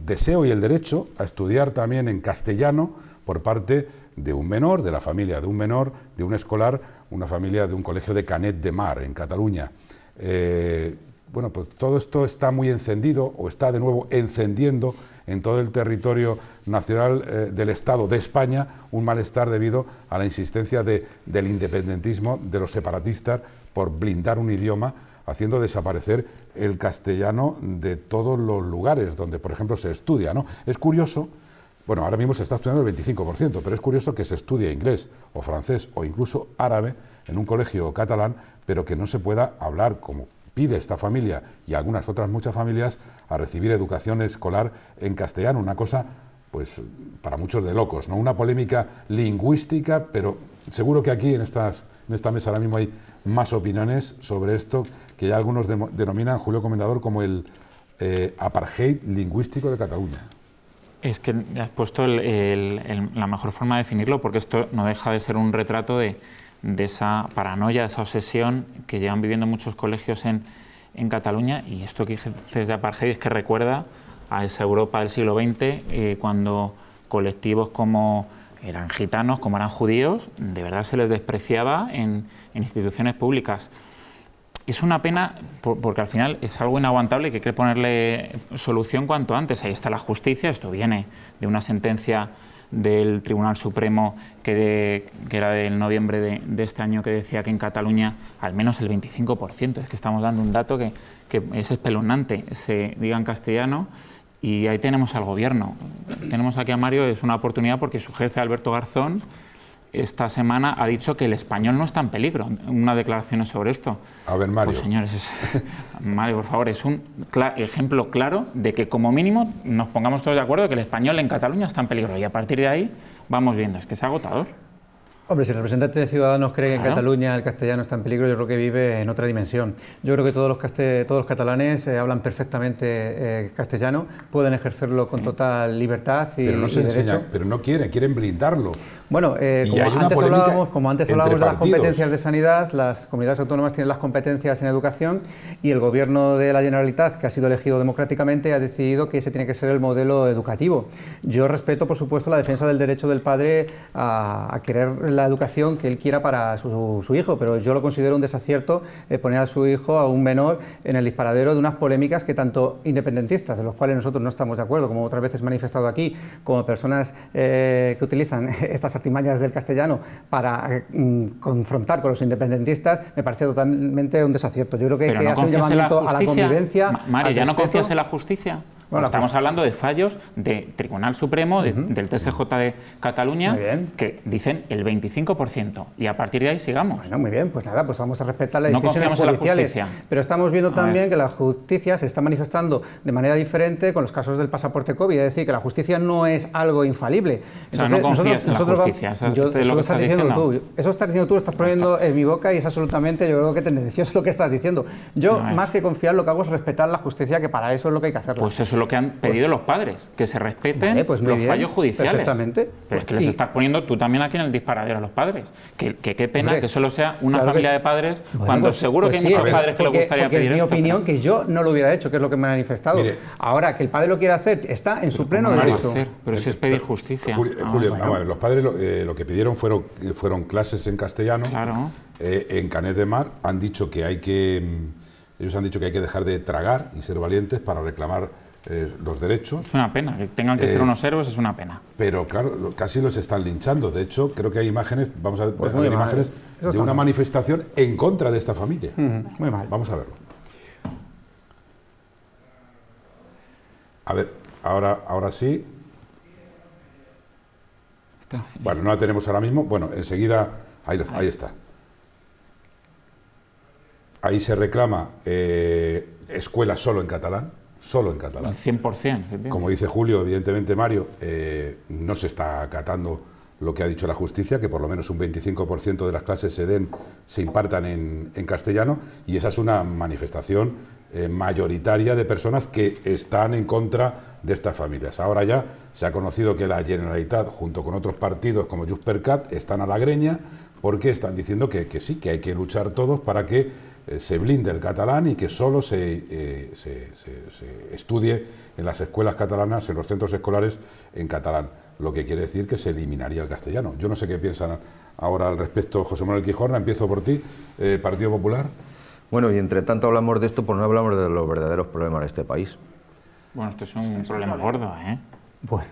deseo y el derecho a estudiar también en castellano por parte de un menor, de la familia de un menor, de un escolar, una familia de un colegio de Canet de Mar, en Cataluña. Eh, bueno, pues todo esto está muy encendido o está de nuevo encendiendo en todo el territorio nacional eh, del Estado de España un malestar debido a la insistencia de, del independentismo, de los separatistas, por blindar un idioma, haciendo desaparecer el castellano de todos los lugares donde, por ejemplo, se estudia. ¿no? Es curioso. Bueno, ahora mismo se está estudiando el 25%, pero es curioso que se estudie inglés o francés o incluso árabe en un colegio catalán, pero que no se pueda hablar como pide esta familia y algunas otras muchas familias a recibir educación escolar en castellano, una cosa pues para muchos de locos, ¿no? Una polémica lingüística, pero seguro que aquí en estas en esta mesa ahora mismo hay más opiniones sobre esto que ya algunos denominan Julio Comendador como el eh, apartheid lingüístico de Cataluña. Es que has puesto la mejor forma de definirlo porque esto no deja de ser un retrato de de esa paranoia, de esa obsesión que llevan viviendo muchos colegios en, Cataluña y esto que desde apartheid es que recuerda a esa Europa del siglo XX eh, cuando colectivos como eran gitanos, como eran judíos, de verdad se les despreciaba en, instituciones públicas. Es una pena porque al final es algo inaguantable que hay que ponerle solución cuanto antes. Ahí está la justicia, esto viene de una sentencia del Tribunal Supremo que, era del noviembre de, este año que decía que en Cataluña al menos el 25%, es que estamos dando un dato que, que es espeluznante, se diga en castellano y ahí tenemos al gobierno. Tenemos aquí a Mario, es una oportunidad porque su jefe Alberto Garzón esta semana ha dicho que el español no está en peligro. ...una declaración sobre esto. A ver, Mario. Pues, señores, Mario, por favor, es un ejemplo claro de que como mínimo nos pongamos todos de acuerdo que el español en Cataluña está en peligro y a partir de ahí vamos viendo. Es que es agotador. Hombre, si el representante de Ciudadanos cree que en Cataluña el castellano está en peligro, yo creo que vive en otra dimensión. Yo creo que todos los, todos los catalanes eh, hablan perfectamente eh, castellano, pueden ejercerlo con total libertad y, pero no se derecho. Enseña, pero no quieren, quieren blindarlo. Bueno, eh, como, antes hablábamos, como, antes de las competencias de sanidad, las comunidades autónomas tienen las competencias en educación y el gobierno de la Generalitat, que ha sido elegido democráticamente, ha decidido que ese tiene que ser el modelo educativo. Yo respeto, por supuesto, la defensa del derecho del padre a, a querer la educación que él quiera para su, hijo, pero yo lo considero un desacierto eh, poner a su hijo, a un menor, en el disparadero de unas polémicas que tanto independentistas, de los cuales nosotros no estamos de acuerdo, como otras veces manifestado aquí, como personas eh, que utilizan estas artimañas del castellano para mm, confrontar con los independentistas, me parece totalmente un desacierto. Yo creo que hay que hacer un llamamiento a la convivencia. Mario, ¿ya no confías en la justicia? Pues estamos hablando de fallos de Tribunal Supremo, del TSJ de Cataluña, que dicen el 25%. Y a partir de ahí sigamos. muy bien, pues nada, pues vamos a respetar las no decisiones pero estamos viendo también que la justicia se está manifestando de manera diferente con los casos del pasaporte COVID. Es decir, que la justicia no es algo infalible. o sea, no confías en la justicia. Este eso, lo que estás diciendo, tú. Eso estás diciendo tú, lo estás poniendo en mi boca y es absolutamente, yo creo que tendencioso lo que estás diciendo. Yo, más que confiar, lo que hago es respetar la justicia, que para eso es lo que hay que hacer. Pues eso lo que han pues pedido los padres, que se respeten pues los fallos judiciales. Exactamente. Pero es pues que les estás poniendo tú también aquí en el disparadero a los padres. Que, qué pena que solo sea una familia de padres, cuando seguro que hay muchos padres que gustaría pedir mi mi opinión, que yo no lo hubiera hecho, que es lo que me han manifestado. Ahora, que el padre lo quiera hacer, está en su pleno derecho. pero si es pedir justicia. Ah, Julio, ah, los padres eh, lo, que pidieron fueron, fueron clases en castellano. Eh, en Canet de Mar han dicho que hay que... Mm, ellos han dicho que hay que dejar de tragar y ser valientes para reclamar eh, los derechos. Es una pena, que tengan que ser eh, unos héroes es una pena. Pero claro, casi los están linchando. De hecho, creo que hay imágenes, vamos a ver, pues imágenes de una manifestación en contra de esta familia. Muy mal. Vamos a verlo. A ver, ahora, ahora sí. Bueno, no la tenemos ahora mismo. Bueno, enseguida, ahí, está. Ahí se reclama eh, escuela solo en catalán solo en catalán. 100%. Como dice Julio, evidentemente Mario, eh, no se está acatando lo que ha dicho la justicia, que por lo menos un 25% de las clases se den, se impartan en, castellano, y esa es una manifestación eh, mayoritaria de personas que están en contra de estas familias. Ahora ya se ha conocido que la Generalitat, junto con otros partidos como Juspercat, están a la greña porque están diciendo que, que sí, que hay que luchar todos para que eh, se blinde el catalán y que solo eh, se, se, estudie en las escuelas catalanas, en los centros escolares, en catalán, lo que quiere decir que se eliminaría el castellano. Yo no sé qué piensan ahora al respecto, José Manuel Quijorna, empiezo por ti, eh, Partido Popular. Bueno, y entre tanto hablamos de esto, pues no hablamos de los verdaderos problemas de este país. Bueno, esto es un problema gordo, ¿eh?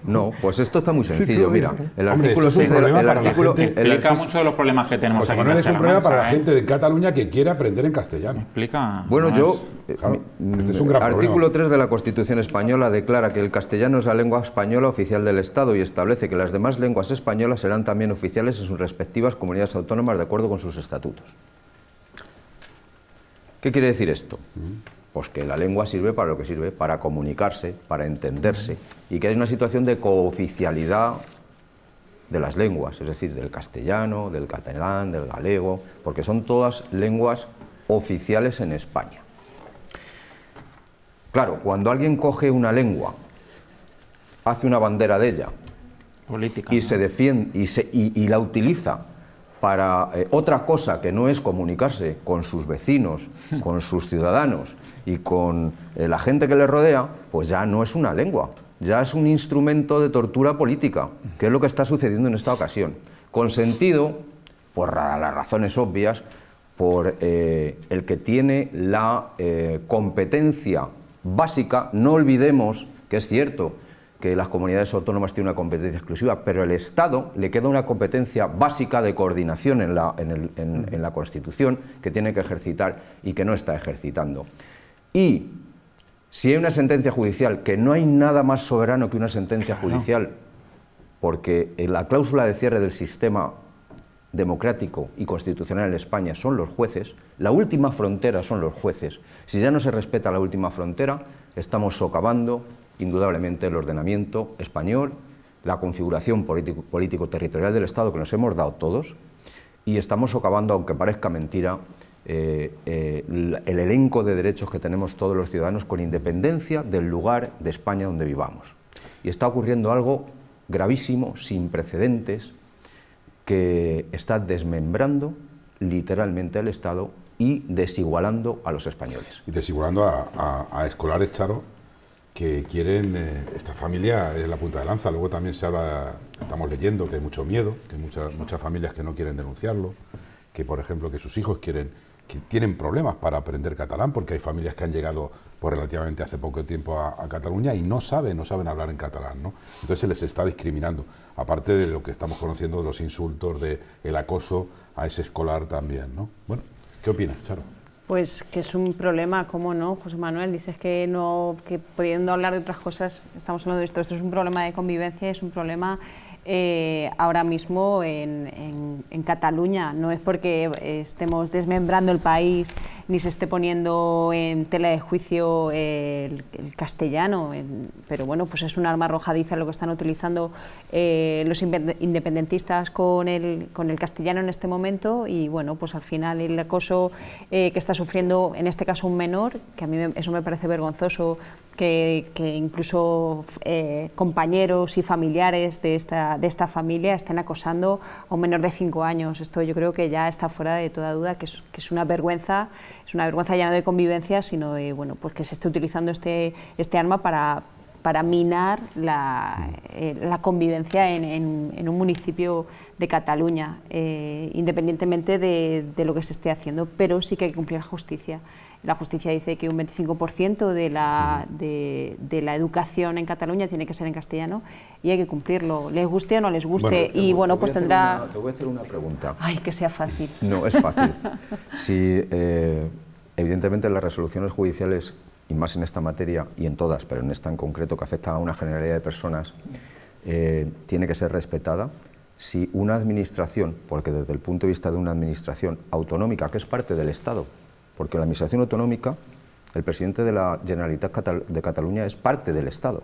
No, pues esto está muy sencillo, mira. El artículo 6 de artículo gente, explica mucho de los problemas que tenemos José aquí es un problema para la ¿eh? gente de Cataluña que quiere aprender en castellano. Explica. Bueno, yo este es un gran artículo 3 de la Constitución española declara que el castellano es la lengua española oficial del Estado y establece que las demás lenguas españolas serán también oficiales en sus respectivas comunidades autónomas de acuerdo con sus estatutos. ¿Qué quiere decir esto? Pues que la lengua sirve para lo que sirve, para comunicarse, para entenderse, y que hay una situación de cooficialidad de las lenguas, es decir, del castellano, del catalán, del galego, porque son todas lenguas oficiales en España. Claro, cuando alguien coge una lengua, hace una bandera de ella y, se defiende, y la utiliza para eh, otra cosa que no es comunicarse con sus vecinos, hmm. con sus ciudadanos y con eh, la gente que les rodea, pues ya no es una lengua, ya es un instrumento de tortura política, que es lo que está sucediendo en esta ocasión. ...con sentido, por las razones obvias, por eh, el que tiene la competencia básica, no olvidemos que es cierto que las comunidades autónomas tienen una competencia exclusiva, pero el Estado le queda una competencia básica de coordinación en la, en la Constitución que tiene que ejercitar y que no está ejercitando. Y si hay una sentencia judicial, que no hay nada más soberano que una sentencia judicial, porque la cláusula de cierre del sistema democrático y constitucional en España son los jueces, la última frontera son los jueces. Si ya no se respeta la última frontera, estamos socavando indudablemente el ordenamiento español, la configuración político-territorial del Estado que nos hemos dado todos y estamos socavando, aunque parezca mentira, eh, eh, el elenco de derechos que tenemos todos los ciudadanos con independencia del lugar de España donde vivamos. Y está ocurriendo algo gravísimo, sin precedentes, que está desmembrando literalmente el Estado y desigualando a los españoles. Y desigualando a, a escolares, Charo, que quieren, eh, esta familia es la punta de lanza, luego también se habla, estamos leyendo que hay mucho miedo, que hay muchas, muchas familias que no quieren denunciarlo, que por ejemplo que sus hijos quieren, que tienen problemas para aprender catalán, porque hay familias que han llegado por pues, relativamente hace poco tiempo a, Cataluña y no saben, no saben hablar en catalán, ¿no? Entonces se les está discriminando, aparte de lo que estamos conociendo de los insultos, de el acoso a ese escolar también, ¿no? Bueno, ¿qué opinas, Charo? Pues que es un problema, ¿cómo no, José Manuel? Dices que no, que pudiendo hablar de otras cosas, estamos hablando de esto. Esto es un problema de convivencia, es un problema eh, ahora mismo en, en, Cataluña. No es porque estemos desmembrando el país ni se esté poniendo en tela de juicio el, castellano, pero bueno, pues es un arma arrojadiza lo que están utilizando eh, los independentistas con el, con el castellano en este momento y bueno, pues al final el acoso eh, que está sufriendo en este caso un menor, que a mí eso me parece vergonzoso, que incluso compañeros y familiares de esta de esta familia estén acosando a un menor de 5 años. Esto yo creo que ya está fuera de toda duda, que es, una vergüenza, es una vergüenza ya no de convivencia, sino de bueno, pues que se esté utilizando este, este arma para, minar la, eh, convivencia en, un municipio de Cataluña, eh, independientemente de, de, lo que se esté haciendo, pero sí que hay que cumplir justicia. La justicia dice que un 25% de la, de, la educación en Cataluña tiene que ser en castellano y hay que cumplirlo, les guste o no les guste. y bueno, pues tendrá... voy a hacer una pregunta. Ay, que sea fácil. No, es fácil. si, eh, evidentemente las resoluciones judiciales, y más en esta materia y en todas, pero en esta en concreto que afecta a una generalidad de personas, eh, tiene que ser respetada si una administración, porque desde el punto de vista de una administración autonómica, que es parte del Estado, porque la Administración Autonómica, el presidente de la Generalitat de Cataluña es parte del Estado.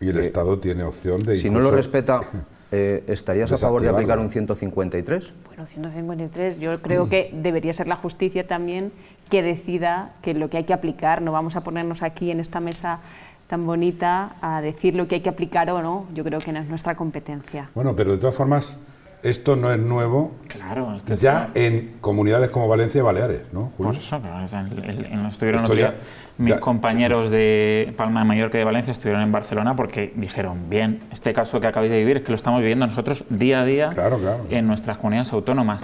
Y el eh, Estado tiene opción de... Si no lo respeta, eh, ¿estarías a favor de aplicar un 153? Bueno, 153, yo creo que mm. debería ser la justicia también que decida que lo que hay que aplicar, no vamos a ponernos aquí en esta mesa tan bonita a decir lo que hay que aplicar o no, yo creo que no es nuestra competencia. Bueno, pero de todas formas, esto no es nuevo. Claro, ya en comunidades como Valencia y Baleares, ¿no? Por eso, mis compañeros de Palma de Mallorca y de Valencia estuvieron en Barcelona porque dijeron, bien, este caso que acabáis de vivir es que lo estamos viviendo nosotros día a día en nuestras comunidades autónomas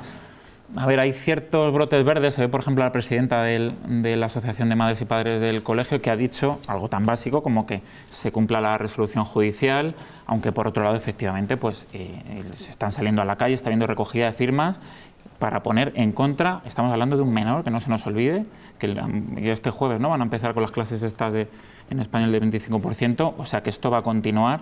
a ver, hay ciertos brotes verdes. Se ve, por ejemplo, la presidenta de la Asociación de Madres y Padres del Colegio que ha dicho algo tan básico como que se cumpla la resolución judicial, aunque por otro lado, efectivamente, pues eh, se están saliendo a la calle, está habiendo recogida de firmas para poner en contra, estamos hablando de un menor, que no se nos olvide, que este jueves no van a empezar con las clases estas de, en español del 25%, o sea que esto va a continuar.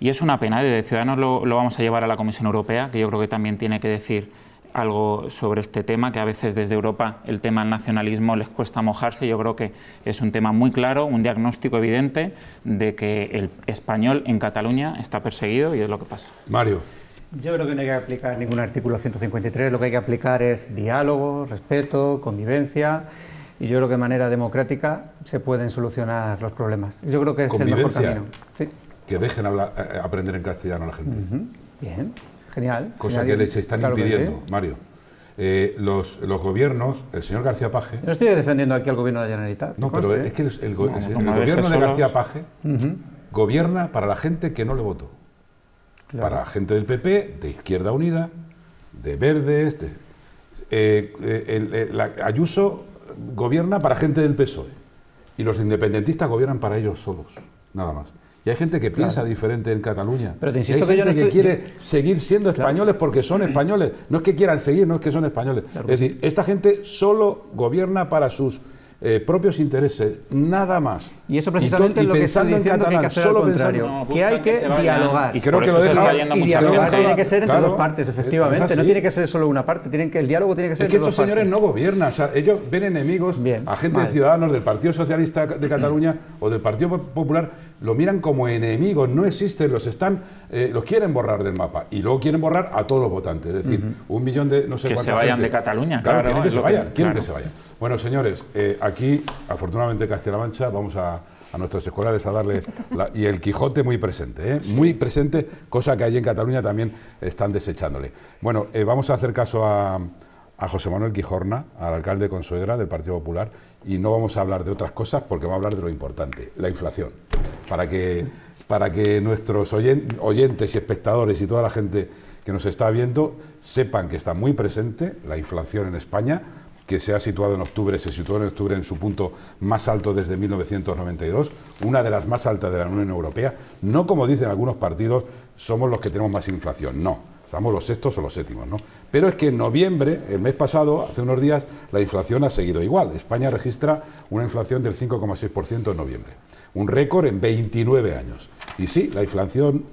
Y es una pena, ¿eh? de Ciudadanos lo vamos a llevar a la Comisión Europea, que yo creo que también tiene que decir algo sobre este tema, que a veces desde Europa el tema del nacionalismo les cuesta mojarse. Yo creo que es un tema muy claro, un diagnóstico evidente de que el español en Cataluña está perseguido y es lo que pasa. Mario. Yo creo que no hay que aplicar ningún artículo 153, lo que hay que aplicar es diálogo, respeto, convivencia y yo creo que de manera democrática se pueden solucionar los problemas. Yo creo que es el mejor camino. Que dejen eh, aprender en castellano a la gente. Bien. Cosa que les están impidiendo, Mario. Eh, los, gobiernos, el señor García Paje... No estoy defendiendo aquí al gobierno de No, pero es que el, gobierno de García Paje gobierna para la gente que no le votó. Para la gente del PP, de Izquierda Unida, de Verdes... De, eh, eh, Ayuso gobierna para gente del PSOE. Y los independentistas gobiernan para ellos solos, nada más. Y hay gente que piensa diferente en Cataluña. hay gente que quiere seguir siendo españoles porque son españoles. No es que quieran seguir, no es que son españoles. Es decir, esta gente solo gobierna para sus eh, propios intereses, nada más. Y eso precisamente es lo que en que al que hay que, dialogar. Y creo que lo deja y dialogar tiene que ser entre dos partes, efectivamente. No tiene que ser solo una parte, tienen que, el diálogo tiene que ser entre que estos señores no gobiernan, ellos ven enemigos Bien, a gente de ciudadanos del Partido Socialista de Cataluña o del Partido Popular, lo miran como enemigos, no existen, los están, eh, los quieren borrar del mapa y luego quieren borrar a todos los votantes, es decir, un millón de no sé que se vayan de Cataluña, que se vayan, quieren que se vayan. Bueno, señores, eh, aquí, afortunadamente, Castilla-La Mancha, vamos a, nuestros escolares a darle... y el Quijote muy presente, ¿eh? muy presente, cosa que ahí en Cataluña también están desechándole. Bueno, eh, vamos a hacer caso a, José Manuel Quijorna, al alcalde Consuegra del Partido Popular, y no vamos a hablar de otras cosas porque vamos a hablar de lo importante, la inflación, para que, para que nuestros oyentes y espectadores y toda la gente que nos está viendo sepan que está muy presente la inflación en España, que se ha situado en octubre, se situó en octubre en su punto más alto desde 1992, una de las más altas de la Unión Europea. No como dicen algunos partidos, somos los que tenemos más inflación, no. Estamos los sextos o los séptimos, ¿no? Pero es que en noviembre, el mes pasado, hace unos días, la inflación ha seguido igual. España registra una inflación del 5,6% en noviembre. Un récord en 29 años. Y sí, la inflación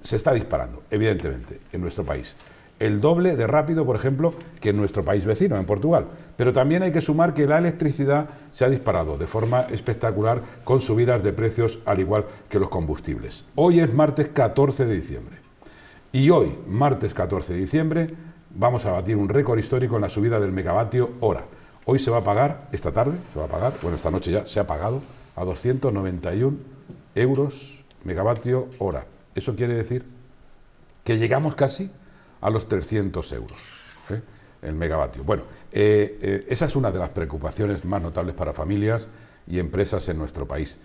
se está disparando, evidentemente, en nuestro país el doble de rápido, por ejemplo, que en nuestro país vecino, en Portugal. Pero también hay que sumar que la electricidad se ha disparado de forma espectacular con subidas de precios al igual que los combustibles. Hoy es martes 14 de diciembre. Y hoy, martes 14 de diciembre, vamos a batir un récord histórico en la subida del megavatio hora. Hoy se va a pagar, esta tarde se va a pagar, bueno, esta noche ya se ha pagado, a 291 euros megavatio hora. Eso quiere decir que llegamos casi a los 300 euros ¿eh? el megavatio. Bueno, eh, eh, esa es una de las preocupaciones más notables para familias y empresas en nuestro país,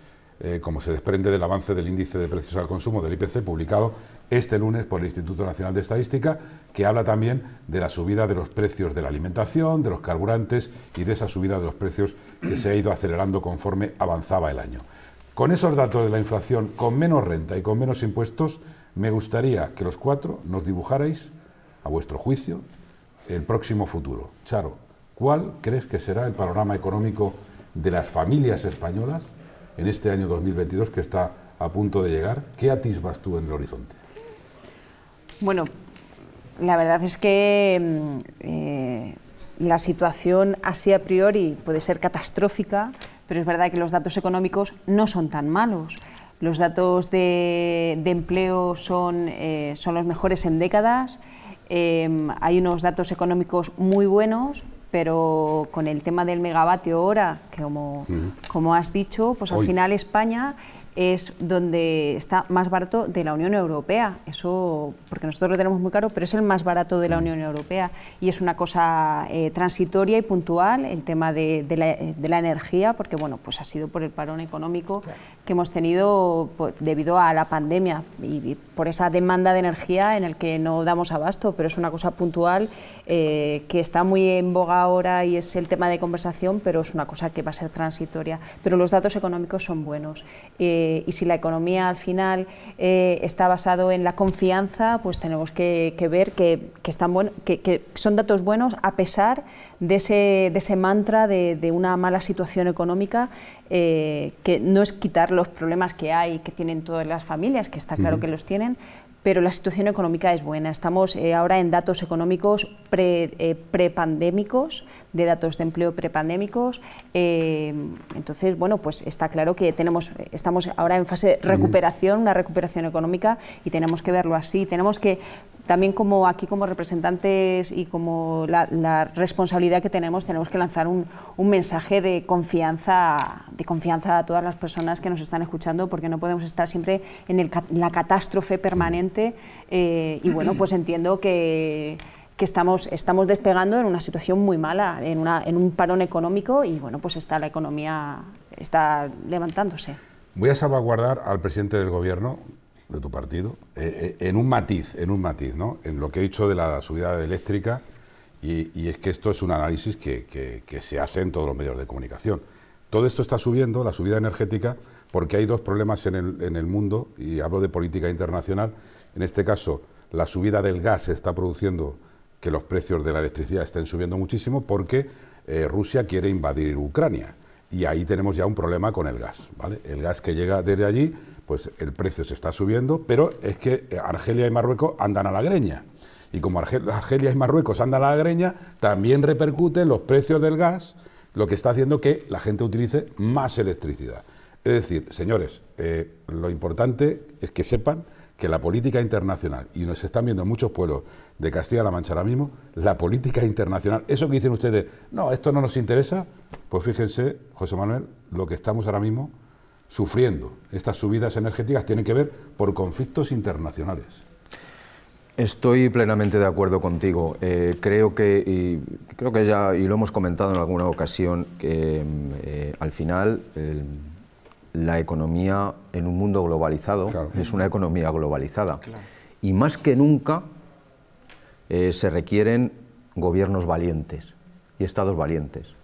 como se desprende del avance del índice de precios al consumo del IPC publicado este lunes por el Instituto Nacional de Estadística, que habla también de la subida de los precios de la alimentación, de los carburantes y de esa subida de los precios que se ha ido acelerando conforme avanzaba el año. Con esos datos de la inflación, con menos renta y con menos impuestos, me gustaría que los cuatro nos dibujarais a vuestro juicio, el próximo futuro. Charo, ¿cuál crees que será el panorama económico de las familias españolas en este año 2022 que está a punto de llegar? ¿Qué atisbas tú en el horizonte? Bueno, la verdad es que mm, eh, la situación así a priori puede ser catastrófica, pero es verdad que los datos económicos no son tan malos. Los datos de, empleo son, eh, son los mejores en décadas. Em, hay unos datos económicos muy buenos, pero con el tema del megavatio hora, que como, como has dicho, pues al final España es donde está más barato de la Unión Europea. Eso, porque nosotros lo tenemos muy caro, pero es el más barato de la mm. Unión Europea. Y es una cosa eh, transitoria y puntual, el tema de, la, energía, porque bueno, pues ha sido por el parón económico que hemos tenido pues, debido a la pandemia y, por esa demanda de energía en el que no damos abasto, pero es una cosa puntual eh, que está muy en boga ahora y es el tema de conversación, pero es una cosa que va a ser transitoria. Pero los datos económicos son buenos. Eh, eh, y si la economía al final eh, está basado en la confianza, pues tenemos que, ver que, son datos buenos a pesar de ese, mantra de, una mala situación económica, eh, que no es quitar los problemas que hay, que tienen todas las familias, que está claro que los tienen, pero la situación económica es buena. Estamos ahora en datos económicos prepandémicos de datos de empleo prepandémicos. Eh, entonces, bueno, pues está claro que tenemos, estamos ahora en fase de recuperación, una recuperación económica, y tenemos que verlo así. Tenemos que también como aquí como representantes y como la, responsabilidad que tenemos, tenemos que lanzar un, mensaje de confianza, de confianza a todas las personas que nos están escuchando, porque no podemos estar siempre en la catástrofe permanente. Eh, y bueno, pues entiendo que que estamos, estamos despegando en una situación muy mala, en, un parón económico y bueno, pues está la economía está levantándose. Voy a salvaguardar al presidente del gobierno de tu partido eh, eh, en un matiz, en un matiz, ¿no? En lo que he dicho de la subida eléctrica y, es que esto es un análisis que, se hace en todos los medios de comunicación. Todo esto está subiendo, la subida energética, porque hay dos problemas en el, en el, mundo, y hablo de política internacional. En este caso, la subida del gas se está produciendo que los precios de la electricidad estén subiendo muchísimo porque eh, Rusia quiere invadir Ucrania. Y ahí tenemos ya un problema con el gas. ¿vale? El gas que llega desde allí, pues el precio se está subiendo, pero es que eh, Argelia y Marruecos andan a la greña. Y como Argelia y Marruecos andan a la greña, también repercuten los precios del gas, lo que está haciendo que la gente utilice más electricidad. Es decir, señores, eh, lo importante es que sepan que la política internacional, y nos están viendo muchos pueblos de Castilla-La Mancha ahora mismo, la política internacional. Eso que dicen ustedes, no, esto no nos interesa, pues fíjense, José Manuel, lo que estamos ahora mismo sufriendo. Estas subidas energéticas tienen que ver por conflictos internacionales. Estoy plenamente de acuerdo contigo. Eh, creo que, creo que ya, y lo hemos comentado en alguna ocasión, que eh, al final la economía en un mundo globalizado es una economía globalizada. Y más que nunca eh, se requieren gobiernos valientes y estados valientes.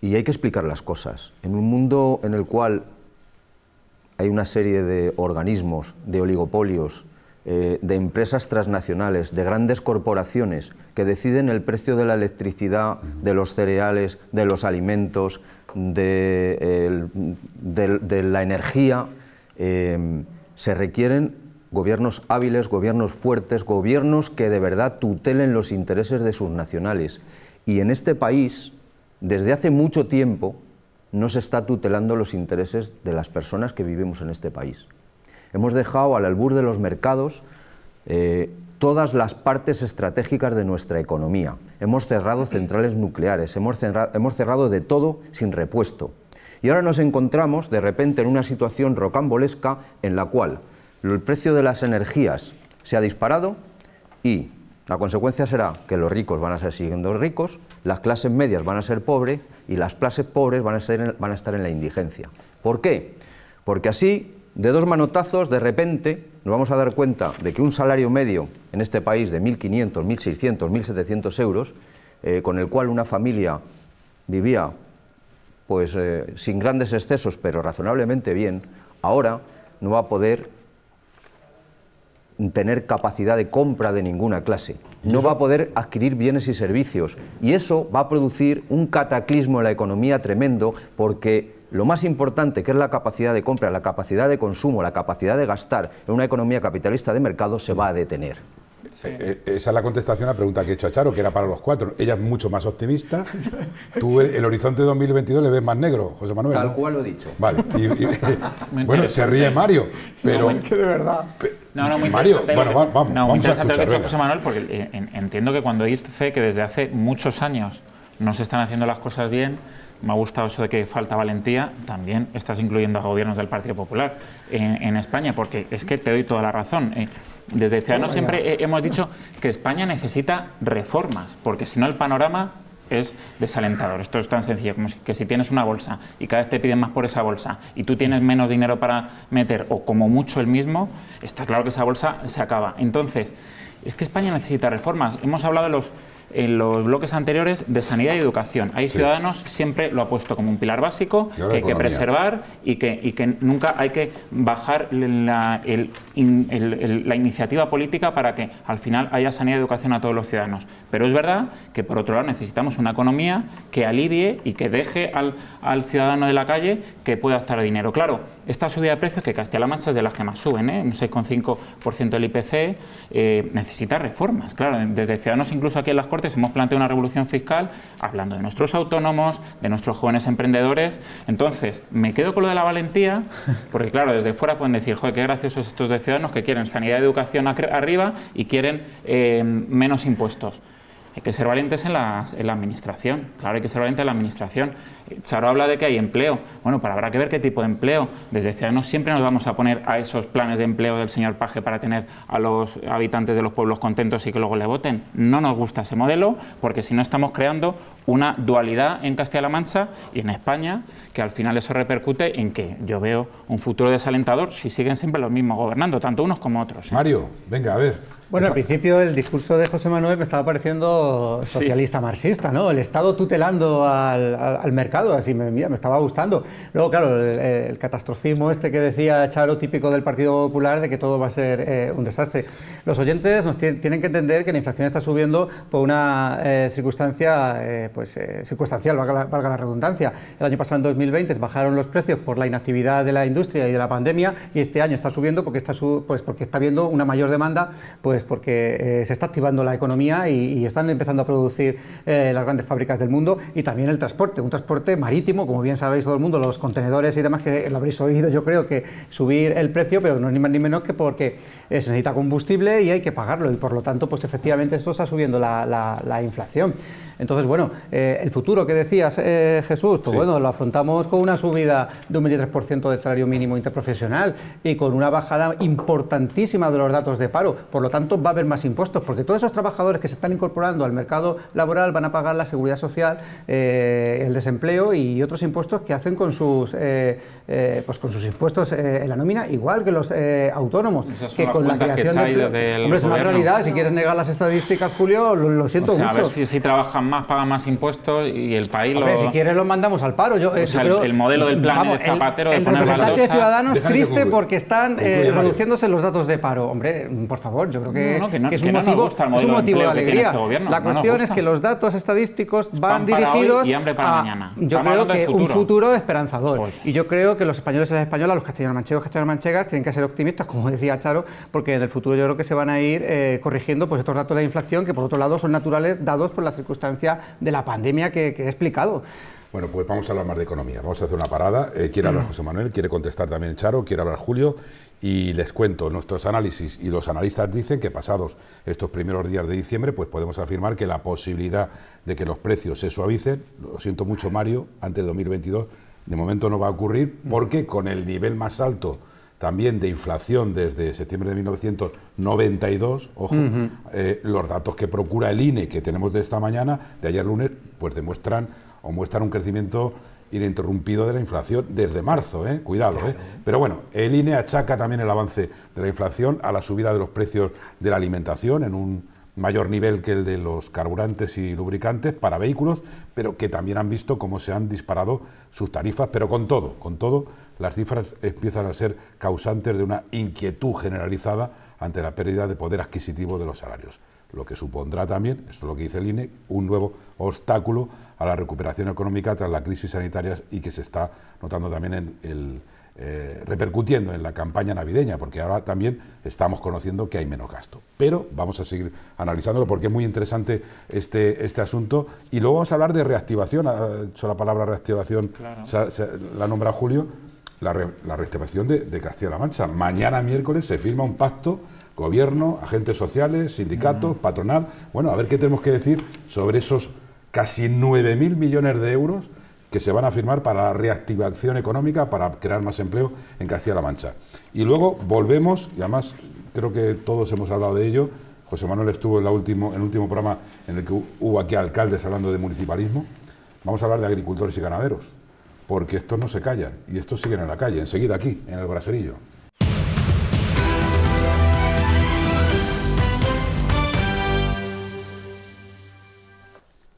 Y hay que explicar las cosas. En un mundo en el cual hay una serie de organismos, de oligopolios, eh, de empresas transnacionales, de grandes corporaciones que deciden el precio de la electricidad, de los cereales, de los alimentos, de, la energía, eh, se requieren gobiernos hábiles, gobiernos fuertes, gobiernos que de verdad tutelen los intereses de sus nacionales. Y en este país, desde hace mucho tiempo, no se está tutelando los intereses de las personas que vivimos en este país. Hemos dejado al albur de los mercados eh, todas las partes estratégicas de nuestra economía. Hemos cerrado centrales nucleares, hemos, hemos cerrado de todo sin repuesto. Y ahora nos encontramos de repente en una situación rocambolesca en la cual el precio de las energías se ha disparado y la consecuencia será que los ricos van a ser siguiendo ricos, las clases medias van a ser pobres y las clases pobres van a, ser, van a estar en la indigencia. ¿Por qué? Porque así, de dos manotazos, de repente nos vamos a dar cuenta de que un salario medio en este país de 1.500, 1.600, 1.700 euros, eh, con el cual una familia vivía pues, eh, sin grandes excesos, pero razonablemente bien, ahora no va a poder tener capacidad de compra de ninguna clase. No va a poder adquirir bienes y servicios. Y eso va a producir un cataclismo en la economía tremendo porque lo más importante, que es la capacidad de compra, la capacidad de consumo, la capacidad de gastar en una economía capitalista de mercado, se va a detener. Eh, eh, esa es la contestación a la pregunta que he hecho a Charo, que era para los cuatro. Ella es mucho más optimista. Tú el horizonte 2022 le ves más negro, José Manuel. Tal cual lo he dicho. Vale. Eh, bueno, se ríe Mario, pero... No, No, no, muy Mario, bueno, vamos, vamos que ha José Manuel, porque entiendo que cuando dice que desde hace muchos años no se están haciendo las cosas bien, me ha gustado eso de que falta valentía, también estás incluyendo a gobiernos del Partido Popular en, España, porque es que te doy toda la razón. Eh. Desde Ciudadanos siempre hemos dicho que España necesita reformas, porque si no el panorama es desalentador. Esto es tan sencillo como que si tienes una bolsa y cada vez te piden más por esa bolsa y tú tienes menos dinero para meter o como mucho el mismo, está claro que esa bolsa se acaba. Entonces, es que España necesita reformas. Hemos hablado de los en los bloques anteriores de sanidad y educación. Ahí Ciudadanos siempre lo ha puesto como un pilar básico que hay que preservar y que, y que nunca hay que bajar el, en la iniciativa política para que al final haya sanidad y educación a todos los ciudadanos. Pero es verdad que por otro lado necesitamos una economía que alivie y que deje al, ciudadano de la calle que pueda optar dinero. Claro, esta subida de precios que Castilla-La Mancha es de las que más suben, ¿eh? un 6,5% del IPC, eh, necesita reformas. Claro, desde Ciudadanos incluso aquí en las Cortes hemos planteado una revolución fiscal hablando de nuestros autónomos, de nuestros jóvenes emprendedores. Entonces, me quedo con lo de la valentía, porque claro, desde fuera pueden decir, joder, qué graciosos estos de ciudadanos que quieren sanidad y educación arriba y quieren eh, menos impuestos. Hay que ser valientes en la, administración, claro, hay que ser valientes en la administración. Charo habla de que hay empleo. Bueno, pero pues habrá que ver qué tipo de empleo. Desde Ciudadanos este siempre nos vamos a poner a esos planes de empleo del señor Paje para tener a los habitantes de los pueblos contentos y que luego le voten. No nos gusta ese modelo porque si no estamos creando una dualidad en Castilla-La Mancha y en España que al final eso repercute en que yo veo un futuro desalentador si siguen siempre los mismos gobernando, tanto unos como otros. ¿eh? Mario, venga, a ver. Bueno, al principio el discurso de José Manuel me estaba pareciendo socialista marxista, ¿no? El Estado tutelando al, mercado, así me, estaba gustando. Luego, claro, el, catastrofismo este que decía Charo, típico del Partido Popular, de que todo va a ser eh, un desastre. Los oyentes nos tienen que entender que la inflación está subiendo por una eh, circunstancia, eh, pues circunstancial, valga la, redundancia. El año pasado, en 2020, bajaron los precios por la inactividad de la industria y de la pandemia, y este año está subiendo porque está, su, pues, porque está viendo una mayor demanda, pues porque eh, se está activando la economía y, están empezando a producir eh, las grandes fábricas del mundo y también el transporte, un transporte marítimo, como bien sabéis todo el mundo, los contenedores y demás que lo habréis oído, yo creo que subir el precio, pero no es ni más ni menos que porque eh, se necesita combustible y hay que pagarlo y por lo tanto pues efectivamente esto está subiendo la inflación. Entonces, bueno, eh, el futuro que decías, eh, Jesús, pues bueno, lo afrontamos con una subida de un 23% del salario mínimo interprofesional y con una bajada importantísima de los datos de paro. Por lo tanto, va a haber más impuestos, porque todos esos trabajadores que se están incorporando al mercado laboral van a pagar la seguridad social, eh, el desempleo y otros impuestos que hacen con sus, pues con sus impuestos en la nómina, igual que los autónomos. que con la creación de. Hombre, es una realidad. Si quieres negar las estadísticas, Julio, lo, siento mucho. A ver si, si más, pagan más impuestos y el país lo... si quieres lo mandamos al paro. Yo, eh, el, modelo del plan de Zapatero de poner de Ciudadanos triste porque están eh, reduciéndose los datos de paro. Hombre, mm, por favor, yo creo que, es, un motivo, de alegría. Este la cuestión es que los datos estadísticos van dirigidos y a, yo creo que un futuro esperanzador. Pues. Y yo creo que los españoles y las españolas, los castellanos manchegos, castellanos manchegas, tienen que ser optimistas, como decía Charo, porque en el futuro yo creo que se van a ir eh, corrigiendo pues estos datos de inflación que por otro lado son naturales dados por las circunstancias de la pandemia que, he explicado. Bueno, pues vamos a hablar más de economía. Vamos a hacer una parada. Eh, quiere hablar mm. José Manuel, quiere contestar también Charo, quiere hablar Julio. Y les cuento, nuestros análisis y los analistas dicen que pasados estos primeros días de diciembre, pues podemos afirmar que la posibilidad de que los precios se suavicen, lo siento mucho Mario, antes de 2022, de momento no va a ocurrir, porque con el nivel más alto también de inflación desde septiembre de 1992, ojo, eh, los datos que procura el INE que tenemos de esta mañana, de ayer lunes, pues demuestran o muestran un crecimiento ininterrumpido de la inflación desde marzo, ¿eh? cuidado. ¿eh? Pero bueno, el INE achaca también el avance de la inflación a la subida de los precios de la alimentación en un mayor nivel que el de los carburantes y lubricantes para vehículos, pero que también han visto cómo se han disparado sus tarifas, pero con todo, con todo, las cifras empiezan a ser causantes de una inquietud generalizada ante la pérdida de poder adquisitivo de los salarios, lo que supondrá también, esto es lo que dice el INE, un nuevo obstáculo a la recuperación económica tras la crisis sanitaria y que se está notando también en el eh, repercutiendo en la campaña navideña, porque ahora también estamos conociendo que hay menos gasto. Pero vamos a seguir analizándolo porque es muy interesante este, este asunto. Y luego vamos a hablar de reactivación, ha hecho la palabra reactivación, la nombra Julio, la, reactivación de, Castilla-La Mancha. Mañana miércoles se firma un pacto gobierno, agentes sociales, sindicatos, patronal. Bueno, a ver qué tenemos que decir sobre esos casi 9.000 millones de euros que se van a firmar para la reactivación económica, para crear más empleo en Castilla-La Mancha. Y luego volvemos, y además creo que todos hemos hablado de ello, José Manuel estuvo en, último, el último programa en el que hubo aquí alcaldes hablando de municipalismo, vamos a hablar de agricultores y ganaderos, porque estos no se callan y estos siguen en la calle, enseguida aquí, en el braserillo.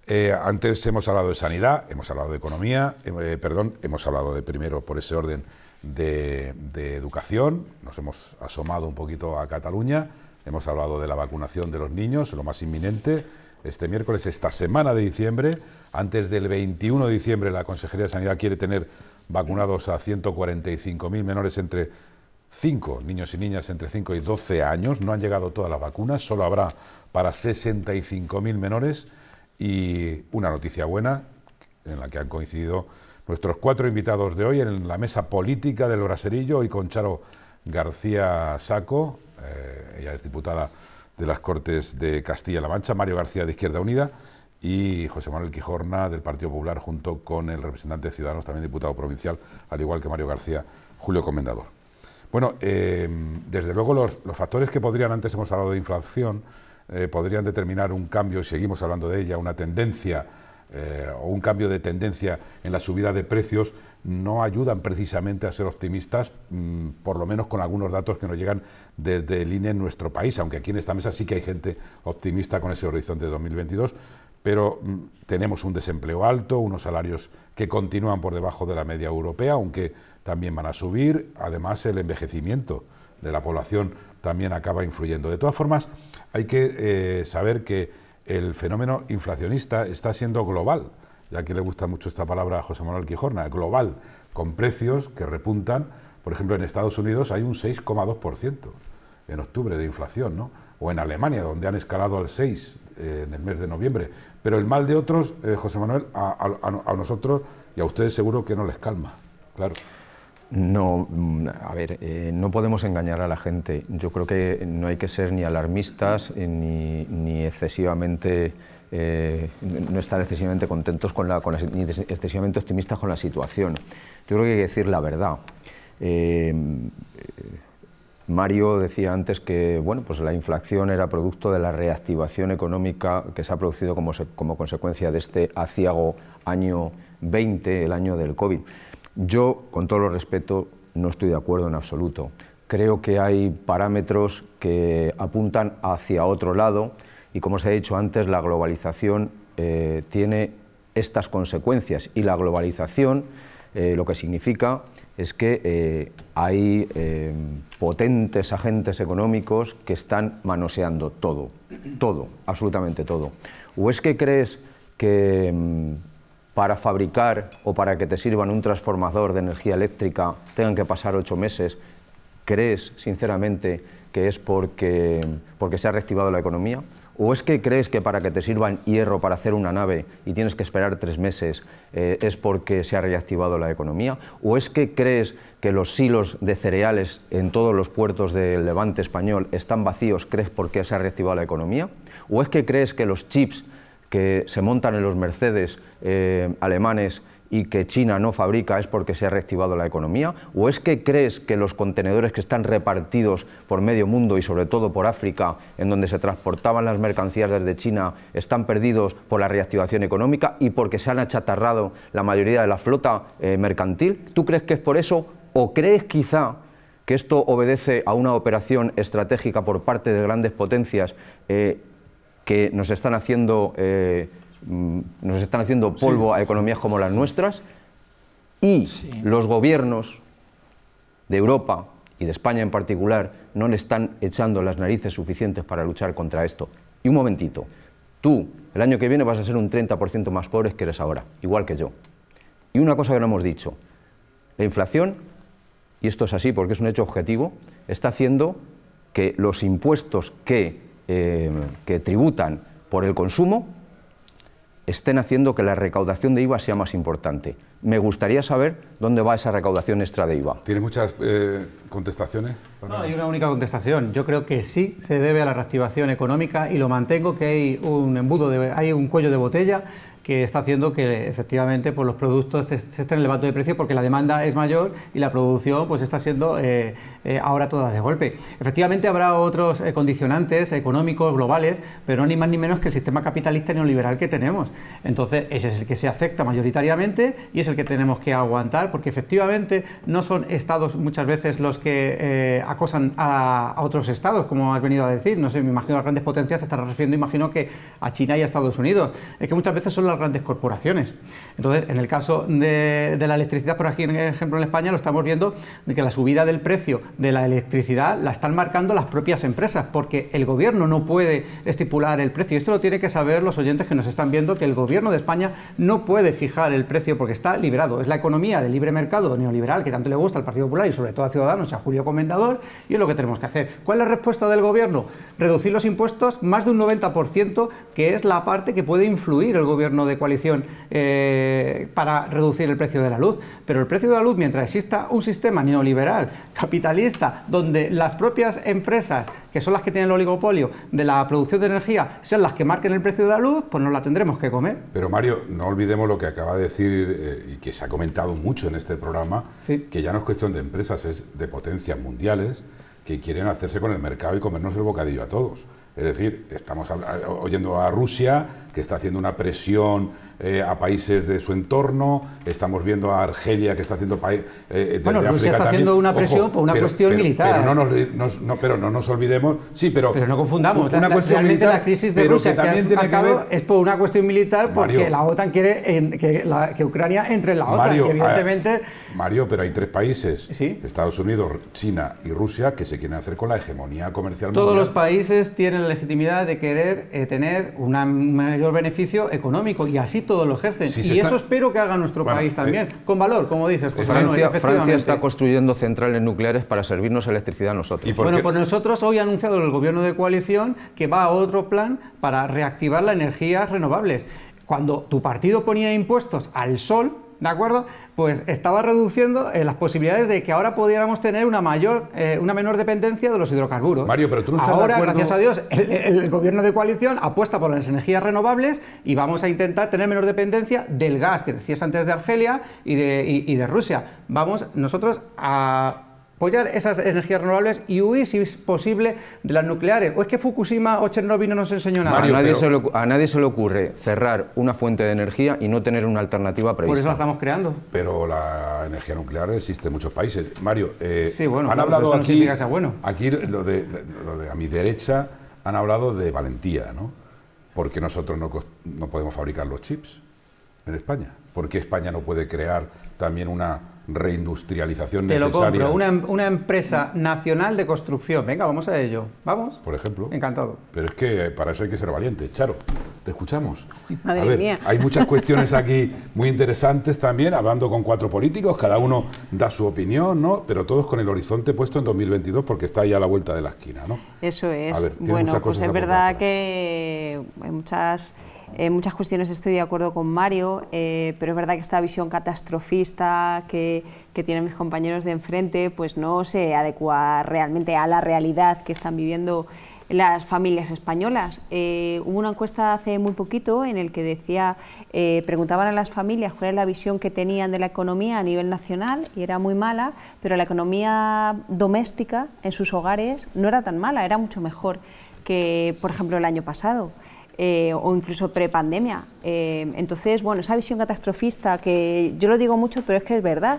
Eh, antes hemos hablado de sanidad, hemos hablado de economía, eh, perdón, hemos hablado de primero, por ese orden, de, de, educación, nos hemos asomado un poquito a Cataluña, hemos hablado de la vacunación de los niños, lo más inminente. Este miércoles, esta semana de diciembre, antes del 21 de diciembre, la Consejería de Sanidad quiere tener vacunados a 145.000 menores entre 5, niños y niñas entre 5 y 12 años. No han llegado todas las vacunas, solo habrá para 65.000 menores y una noticia buena en la que han coincidido nuestros cuatro invitados de hoy en la mesa política del Braserillo y con Charo García Saco, eh, ella es diputada de las Cortes de Castilla-La Mancha, Mario García de Izquierda Unida y José Manuel Quijorna del Partido Popular junto con el representante de Ciudadanos, también diputado provincial, al igual que Mario García, Julio Comendador. Bueno, eh, desde luego los factores que podrían, antes hemos hablado de inflación, eh, podrían determinar un cambio, y seguimos hablando de ella, una tendencia eh, o un cambio de tendencia en la subida de precios, no ayudan precisamente a ser optimistas, mm, por lo menos con algunos datos que nos llegan desde el INE en nuestro país, aunque aquí en esta mesa sí que hay gente optimista con ese horizonte de 2022, pero mm, tenemos un desempleo alto, unos salarios que continúan por debajo de la media europea, aunque también van a subir, además el envejecimiento de la población también acaba influyendo. De todas formas, hay que eh, saber que el fenómeno inflacionista está siendo global, ya que le gusta mucho esta palabra a José Manuel Quijorna, global, con precios que repuntan. Por ejemplo, en Estados Unidos hay un 6,2% en octubre de inflación, ¿no? o en Alemania, donde han escalado al 6 eh, en el mes de noviembre. Pero el mal de otros, eh, José Manuel, a, a nosotros y a ustedes seguro que no les calma. Claro. No, mm, a ver, eh, no podemos engañar a la gente. Yo creo que no hay que ser ni alarmistas eh, ni, excesivamente... Eh, no estar excesivamente contentos con la, ni excesivamente optimistas con la situación. Yo creo que hay que decir la verdad. Mario decía antes que bueno, pues la inflación era producto de la reactivación económica que se ha producido como, consecuencia de este aciago año 20, el año del COVID. Yo, con todo el respeto, no estoy de acuerdo en absoluto. Creo que hay parámetros que apuntan hacia otro lado y, como se ha dicho antes, la globalización eh, tiene estas consecuencias y la globalización eh, lo que significa es que eh, hay potentes agentes económicos que están manoseando todo, todo, absolutamente todo. ¿O es que crees que mm, para fabricar o para que te sirvan un transformador de energía eléctrica tengan que pasar ocho meses, ¿crees sinceramente que es porque, porque se ha reactivado la economía? ¿O es que crees que para que te sirvan hierro para hacer una nave y tienes que esperar tres meses eh, es porque se ha reactivado la economía? ¿O es que crees que los silos de cereales en todos los puertos del levante español están vacíos, crees porque se ha reactivado la economía? ¿O es que crees que los chips que se montan en los Mercedes eh, alemanes y que China no fabrica es porque se ha reactivado la economía? ¿O es que crees que los contenedores que están repartidos por medio mundo y sobre todo por África, en donde se transportaban las mercancías desde China, están perdidos por la reactivación económica y porque se han achatarrado la mayoría de la flota eh, mercantil? ¿Tú crees que es por eso? ¿O crees quizá que esto obedece a una operación estratégica por parte de grandes potencias? Eh, que nos están haciendo, eh, mm, nos están haciendo polvo a economías como las nuestras y los gobiernos de Europa y de España en particular no le están echando las narices suficientes para luchar contra esto. Y un momentito, tú el año que viene vas a ser un 30% más pobre que eres ahora, igual que yo. Y una cosa que no hemos dicho, la inflación, y esto es así porque es un hecho objetivo, está haciendo que los impuestos que eh, que tributan por el consumo estén haciendo que la recaudación de IVA sea más importante. Me gustaría saber dónde va esa recaudación extra de IVA. ¿Tiene muchas eh, contestaciones? No, hay una única contestación. Yo creo que sí se debe a la reactivación económica y lo mantengo que hay un embudo, de, hay un cuello de botella que está haciendo que efectivamente pues los productos se estén elevando de precio porque la demanda es mayor y la producción pues, está siendo eh, eh, ahora todas de golpe. Efectivamente habrá otros eh, condicionantes económicos globales, pero no ni más ni menos que el sistema capitalista neoliberal que tenemos. Entonces ese es el que se afecta mayoritariamente y es el que tenemos que aguantar, porque efectivamente no son estados muchas veces los que eh, acosan a, otros estados, como has venido a decir. No sé, me imagino las grandes potencias se estarán refiriendo, imagino que a China y a Estados Unidos. Es que muchas veces son las grandes corporaciones. Entonces, en el caso de, la electricidad, por aquí, en ejemplo, en España, lo estamos viendo de que la subida del precio de la electricidad la están marcando las propias empresas, porque el gobierno no puede estipular el precio. Esto lo tiene que saber los oyentes que nos están viendo, que el gobierno de España no puede fijar el precio porque está liberado. Es la economía de libre mercado neoliberal que tanto le gusta al Partido Popular y sobre todo a Ciudadanos, a Julio Comendador, y es lo que tenemos que hacer. ¿Cuál es la respuesta del gobierno? Reducir los impuestos más de un 90%, que es la parte que puede influir el gobierno de coalición eh, para reducir el precio de la luz. Pero el precio de la luz, mientras exista un sistema neoliberal capitalista, donde las propias empresas, que son las que tienen el oligopolio de la producción de energía, sean las que marquen el precio de la luz, pues no la tendremos que comer. Pero Mario, no olvidemos lo que acaba de decir eh, y que se ha comentado mucho en este programa, que ya no es cuestión de empresas, es de potencias mundiales que quieren hacerse con el mercado y comernos el bocadillo a todos. Es decir, estamos oyendo a Rusia, que está haciendo una presión eh, a países de su entorno. Estamos viendo a Argelia que está haciendo eh, eh, bueno, Rusia está haciendo una presión por una cuestión militar. Pero no nos, no, pero no nos olvidemos. Sí, pero pero no confundamos. Una cuestión militar. La crisis de Rusia es por una cuestión militar porque la OTAN quiere que, la, que, Ucrania entre en la OTAN. Mario, evidentemente. Mario, pero hay tres países: Estados Unidos, China y Rusia que se quieren hacer con la hegemonía comercial. Todos los países tienen la legitimidad de querer tener un mayor beneficio económico y así todo lo ejercen. y eso espero que haga nuestro país eh, también, con valor, como dices. Francia, está construyendo centrales nucleares para servirnos electricidad a nosotros. ¿Y bueno, pues nosotros hoy ha anunciado el gobierno de coalición que va a otro plan para reactivar las energías renovables. Cuando tu partido ponía impuestos al sol, ¿de acuerdo? Pues estaba reduciendo eh, las posibilidades de que ahora pudiéramos tener una mayor, eh, una menor dependencia de los hidrocarburos. Mario, pero tú no estás Ahora, gracias a Dios, el, gobierno de coalición apuesta por las energías renovables y vamos a intentar tener menor dependencia del gas, que decías antes de Argelia y de, y de Rusia. Vamos nosotros a apoyar esas energías renovables y huir, si es posible, de las nucleares. ¿O es que Fukushima o Chernobyl no nos enseñó nada? a, nadie se le, a, nadie se le, ocurre cerrar una fuente de energía y no tener una alternativa prevista. Por eso la estamos creando. Pero la energía nuclear existe en muchos países. Mario, eh, han hablado aquí, a mi derecha, han hablado de valentía, ¿no? Porque nosotros no, no podemos fabricar los chips en España. Porque España no puede crear también una reindustrialización necesaria. Em, una, empresa nacional de construcción. Venga, vamos a ello. ¿Vamos? Por ejemplo. Encantado. Pero es que para eso hay que ser valiente. Charo, te escuchamos. Madre mía. Hay muchas cuestiones aquí muy interesantes también, hablando con cuatro políticos, cada uno da su opinión, ¿no? Pero todos con el horizonte puesto en 2022 porque está ya a la vuelta de la esquina, ¿no? Eso es. bueno, pues es verdad que hay eh, muchas en eh, muchas cuestiones estoy de acuerdo con Mario, eh, pero es verdad que esta visión catastrofista que, tienen mis compañeros de enfrente, pues no se adecua realmente a la realidad que están viviendo las familias españolas. Eh, hubo una encuesta hace muy poquito en el que decía, preguntaban a las familias cuál era la visión que tenían de la economía a nivel nacional y era muy mala, pero la economía doméstica en sus hogares no era tan mala, era mucho mejor que, por ejemplo, el año pasado. Eh, o incluso prepandemia. pandemia eh, entonces, bueno, esa visión catastrofista que yo lo digo mucho, pero es que es verdad.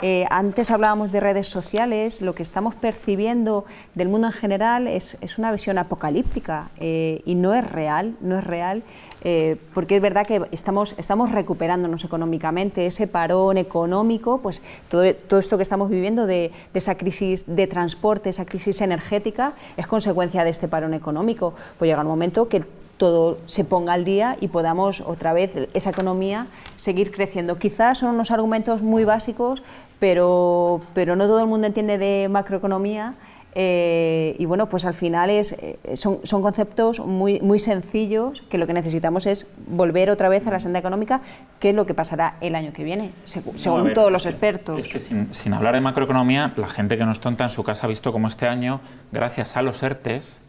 Eh, antes hablábamos de redes sociales, lo que estamos percibiendo del mundo en general es, es una visión apocalíptica y no es real, no es real. porque es verdad que estamos, estamos recuperándonos económicamente, ese parón económico, pues todo, todo esto que estamos viviendo de, de, esa crisis de transporte, esa crisis energética, es consecuencia de este parón económico. Pues llega un momento que todo se ponga al día y podamos otra vez esa economía seguir creciendo. Quizás son unos argumentos muy básicos, pero, pero no todo el mundo entiende de macroeconomía. Eh, y bueno, pues al final es, eh, son, conceptos muy, muy sencillos que lo que necesitamos es volver otra vez a la senda económica, que es lo que pasará el año que viene, según, todos los expertos. Es que sin, hablar de macroeconomía, la gente que no es tonta en su casa ha visto cómo este año, gracias a los ERTES,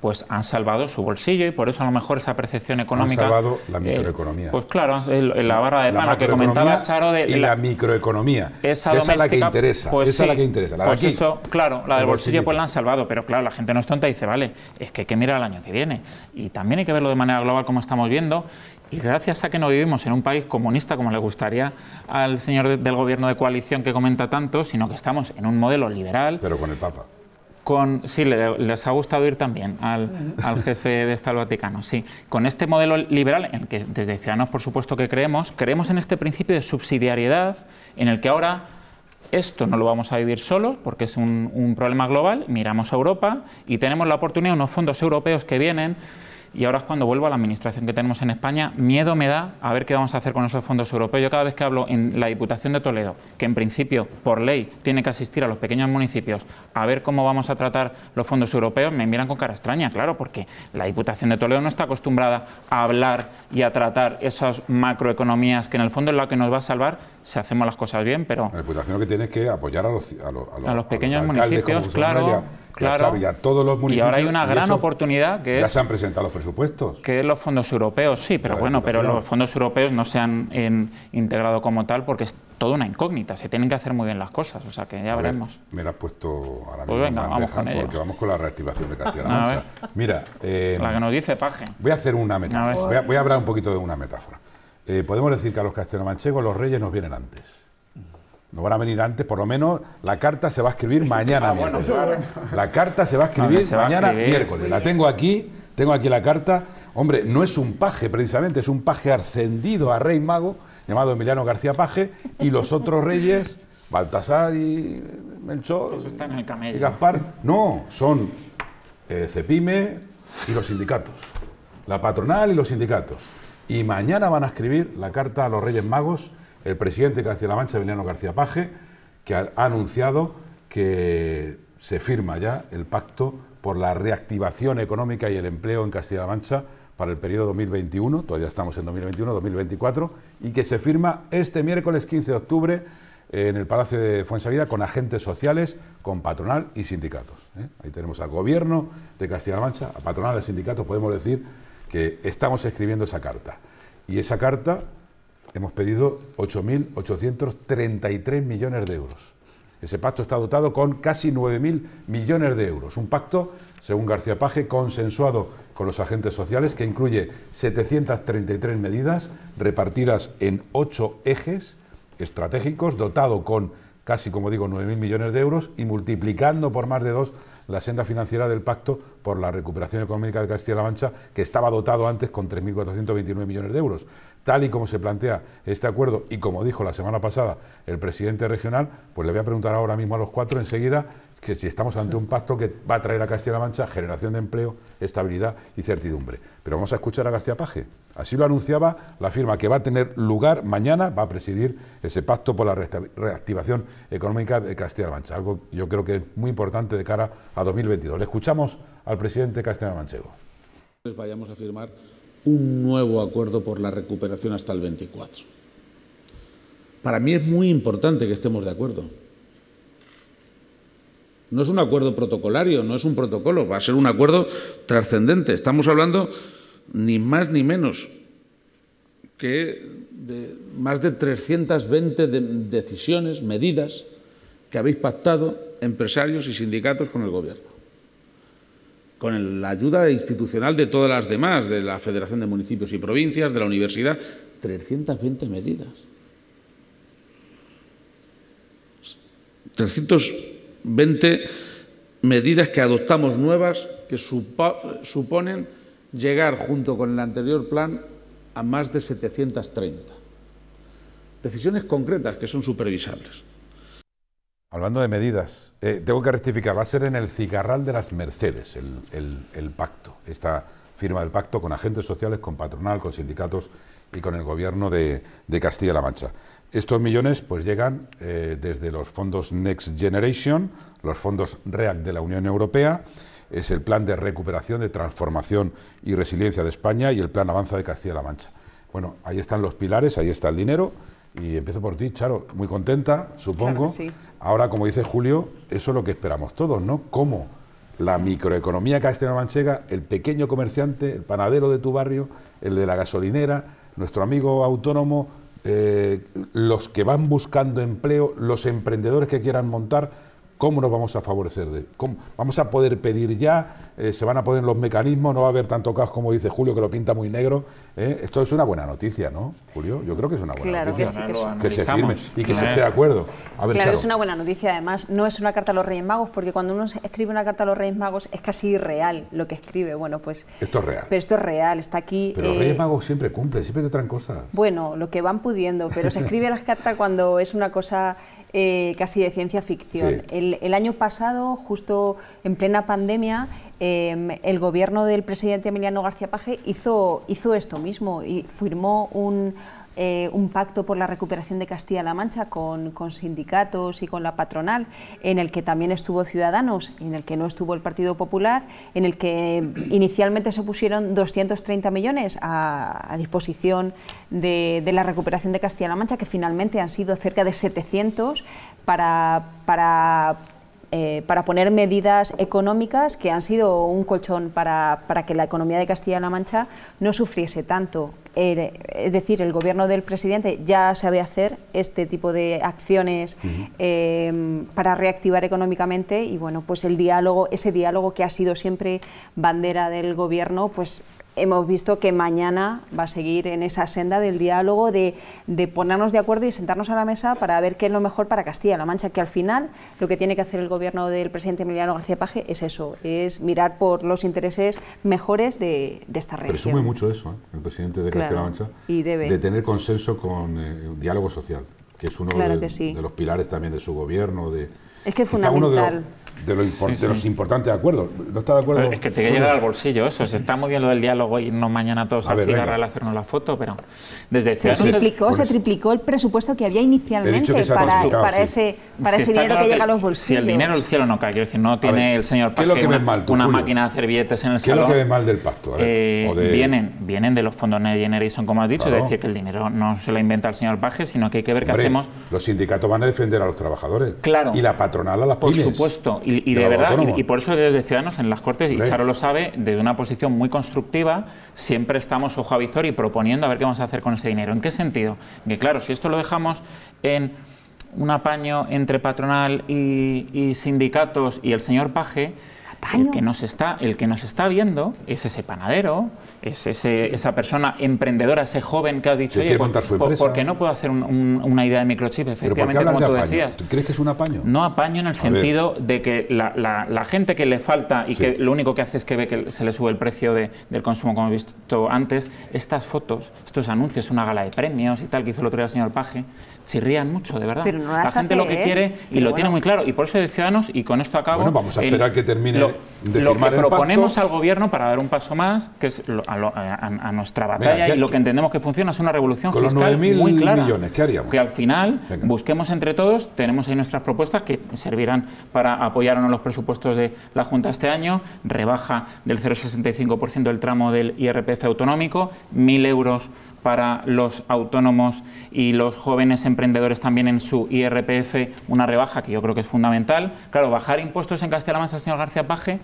pues han salvado su bolsillo y por eso a lo mejor esa percepción económica... Han salvado la eh, microeconomía. pues claro, la barra de mano que comentaba Charo... De, y la, microeconomía, esa, es la que interesa, pues esa es la que interesa, la de pues eso, claro, la del bolsillo pues la han salvado, pero claro, la gente no es tonta y dice, vale, es que hay que mirar el año que viene. Y también hay que verlo de manera global como estamos viendo y gracias a que no vivimos en un país comunista como le gustaría al señor del gobierno de coalición que comenta tanto, sino que estamos en un modelo liberal. Pero con el Papa con, sí, les ha gustado ir también al, jefe de Estado Vaticano, sí. Con este modelo liberal, en el que desde Ciudadanos por supuesto que creemos, creemos en este principio de subsidiariedad, en el que ahora esto no lo vamos a vivir solo porque es un, un problema global, miramos a Europa y tenemos la oportunidad, unos fondos europeos que vienen y ahora es cuando vuelvo a la administración que tenemos en España. Miedo me da a ver qué vamos a hacer con esos fondos europeos. Yo cada vez que hablo en la Diputación de Toledo, que en principio por ley tiene que asistir a los pequeños municipios a ver cómo vamos a tratar los fondos europeos, me miran con cara extraña, claro, porque la Diputación de Toledo no está acostumbrada a hablar y a tratar esas macroeconomías que en el fondo es lo que nos va a salvar si hacemos las cosas bien, pero... La reputación que tiene es que apoyar a los, a los, pequeños municipios, claro, todos los municipios. Y ahora hay una gran oportunidad que ya es... se han presentado los presupuestos. Que los fondos europeos, sí, pero bueno, pero los fondos europeos no se han integrado como tal porque toda una incógnita. Se tienen que hacer muy bien las cosas, o sea que ya veremos. me la has puesto pues vamos con porque vamos con la reactivación de Castilla-La Mancha. Mira, eh, la que nos dice Paje. Voy a hacer una metáfora. Voy a, hablar un poquito de una metáfora. Eh, podemos decir que a los manchegos los reyes nos vienen antes. Nos van a venir antes, por lo menos la carta se va a escribir ah, mañana miércoles. la carta se va a escribir mañana miércoles. La tengo aquí, tengo aquí la carta. Hombre, no es un paje precisamente, es un paje ascendido a rey mago llamado Emiliano García Paje, y los otros reyes, Baltasar y Melchor y Gaspar, no, son eh, Cepime y los sindicatos, la patronal y los sindicatos. Y mañana van a escribir la carta a los Reyes Magos, el presidente de Castilla-La Mancha, Emiliano García Paje, que ha anunciado que se firma ya el pacto por la reactivación económica y el empleo en Castilla-La Mancha para el periodo 2021, todavía estamos en 2021-2024, y que se firma este miércoles 15 de octubre en el Palacio de Fuensalida con agentes sociales, con patronal y sindicatos. ¿eh? Ahí tenemos al gobierno de Castilla-La Mancha, a patronal y sindicatos, podemos decir que estamos escribiendo esa carta. Y esa carta hemos pedido 8.833 millones de euros. Ese pacto está dotado con casi 9.000 millones de euros. Un pacto, según García page consensuado con los agentes sociales que incluye 733 medidas repartidas en ocho ejes estratégicos, dotado con casi, como digo, 9.000 millones de euros y multiplicando por más de dos la senda financiera del pacto por la recuperación económica de Castilla-La Mancha, que estaba dotado antes con 3.429 millones de euros tal y como se plantea este acuerdo y como dijo la semana pasada el presidente regional, pues le voy a preguntar ahora mismo a los cuatro enseguida que si estamos ante un pacto que va a traer a Castilla-La Mancha generación de empleo, estabilidad y certidumbre. Pero vamos a escuchar a García Paje. Así lo anunciaba la firma que va a tener lugar mañana, va a presidir ese pacto por la reactivación económica de Castilla-La Mancha, algo yo creo que es muy importante de cara a 2022. Le escuchamos al presidente Castilla-La Manchego. Vayamos a firmar un nuevo acuerdo por la recuperación hasta el 24. Para mí es muy importante que estemos de acuerdo. No es un acuerdo protocolario, no es un protocolo, va a ser un acuerdo trascendente. Estamos hablando ni más ni menos que de más de 320 decisiones, medidas que habéis pactado empresarios y sindicatos con el Gobierno con la ayuda institucional de todas las demás, de la Federación de Municipios y Provincias, de la Universidad, 320 medidas. 320 medidas que adoptamos nuevas que suponen llegar junto con el anterior plan a más de 730. Decisiones concretas que son supervisables. Hablando de medidas, eh, tengo que rectificar, va a ser en el cigarral de las Mercedes el, pacto, esta firma del pacto con agentes sociales, con patronal, con sindicatos y con el gobierno de, de Castilla-La Mancha. Estos millones pues llegan eh, desde los fondos Next Generation, los fondos REACT de la Unión Europea, es el plan de recuperación, de transformación y resiliencia de España y el plan Avanza de Castilla-La Mancha. Bueno, ahí están los pilares, ahí está el dinero y empiezo por ti, Charo, muy contenta, supongo. Ahora, como dice Julio, eso es lo que esperamos todos, ¿no? Como la microeconomía castellano-manchega, el pequeño comerciante, el panadero de tu barrio, el de la gasolinera, nuestro amigo autónomo, eh, los que van buscando empleo, los emprendedores que quieran montar, ¿Cómo nos vamos a favorecer? De, cómo, ¿Vamos a poder pedir ya? Eh, ¿Se van a poner los mecanismos? ¿No va a haber tanto caos como dice Julio, que lo pinta muy negro? Eh, esto es una buena noticia, ¿no, Julio? Yo creo que es una buena claro, Que, sí, que, se firme y que se esté de acuerdo. claro, es una buena noticia. Además, no es una carta a los Reyes Magos, porque cuando uno escribe una carta a los Reyes Magos es casi irreal lo que escribe. Bueno, pues... Esto es real. Pero esto es real, está aquí... Pero los eh, Reyes Magos siempre cumplen, siempre te traen cosas. Bueno, lo que van pudiendo, pero se escribe las cartas cuando es una cosa... Eh, casi de ciencia ficción. El, año pasado, justo en plena pandemia, em, el gobierno del presidente Emiliano García Paje hizo, hizo esto mismo y firmó un eh, un pacto por la recuperación de Castilla-La Mancha con, sindicatos y con la patronal, en el que también estuvo Ciudadanos, en el que no estuvo el Partido Popular, en el que inicialmente se pusieron 230 millones a, disposición de, de la recuperación de Castilla-La Mancha, que finalmente han sido cerca de 700 para, para eh, para poner medidas económicas que han sido un colchón para, que la economía de Castilla-La Mancha no sufriese tanto. Eh, es decir, el gobierno del presidente ya sabe hacer este tipo de acciones eh, para reactivar económicamente y bueno, pues el diálogo, ese diálogo que ha sido siempre bandera del gobierno, pues hemos visto que mañana va a seguir en esa senda del diálogo, de, ponernos de acuerdo y sentarnos a la mesa para ver qué es lo mejor para Castilla-La Mancha, que al final lo que tiene que hacer el gobierno del presidente Emiliano García Paje es eso, es mirar por los intereses mejores de, de esta región. Presume mucho eso, ¿eh? el presidente de Castilla-La Mancha, y debe. de tener consenso con el eh, diálogo social, que es uno de, los pilares también de su gobierno. De, es que es fundamental de, lo de los importantes ¿No está de acuerdo? es que tiene que llegar al bolsillo eso. Se está muy bien lo del diálogo y no mañana todos a al a hacernos la foto, pero desde se, pues se, triplicó, se triplicó el presupuesto que había inicialmente e- para, ese, para ese dinero que, llega a los bolsillos. Si el dinero el cielo no cae, quiero decir, no tiene el señor Paje una, máquina de hacer billetes en el salón. ¿Qué es lo que ve mal del pacto? Eh? Eh, vienen, vienen de los fondos de Generation, como has dicho, es decir, que el dinero no se lo inventa el señor Paje, sino que hay que ver qué hacemos. Los sindicatos van a defender a los trabajadores. Claro. Y la patronal a las Por supuesto y, de, verdad, y, por eso desde Ciudadanos en las Cortes, y Charo lo sabe, desde una posición muy constructiva, siempre estamos ojo a visor y proponiendo a ver qué vamos a hacer con ese dinero. ¿En qué sentido? Que claro, si esto lo dejamos en un apaño entre patronal y, y sindicatos y el señor Paje, el que nos está, el que nos está viendo es ese panadero, es ese, esa persona emprendedora, ese joven que has dicho. Que Porque no puedo hacer una idea de microchip, efectivamente, como tú decías. crees que es un apaño? No apaño en el sentido de que la, gente que le falta y que lo único que hace es que ve que se le sube el precio del consumo, como he visto antes, estas fotos, estos anuncios, una gala de premios y tal que hizo el otro día el señor Paje, rían mucho, de verdad. Pero no la gente lo que ¿eh? quiere y lo tiene muy claro. Y por eso de Ciudadanos, y con esto acabo... Bueno, vamos a esperar que termine lo, que proponemos al gobierno para dar un paso más, que es a, nuestra batalla y lo que entendemos que funciona, es una revolución con los muy millones, Que al final busquemos entre todos, tenemos ahí nuestras propuestas que servirán para apoyar no los presupuestos de la Junta este año, rebaja del 0,65% del tramo del IRPF autonómico, mil euros para los autónomos y los jóvenes emprendedores también en su IRPF una rebaja que yo creo que es fundamental. Claro, bajar impuestos en Castilla-La señor García Paje,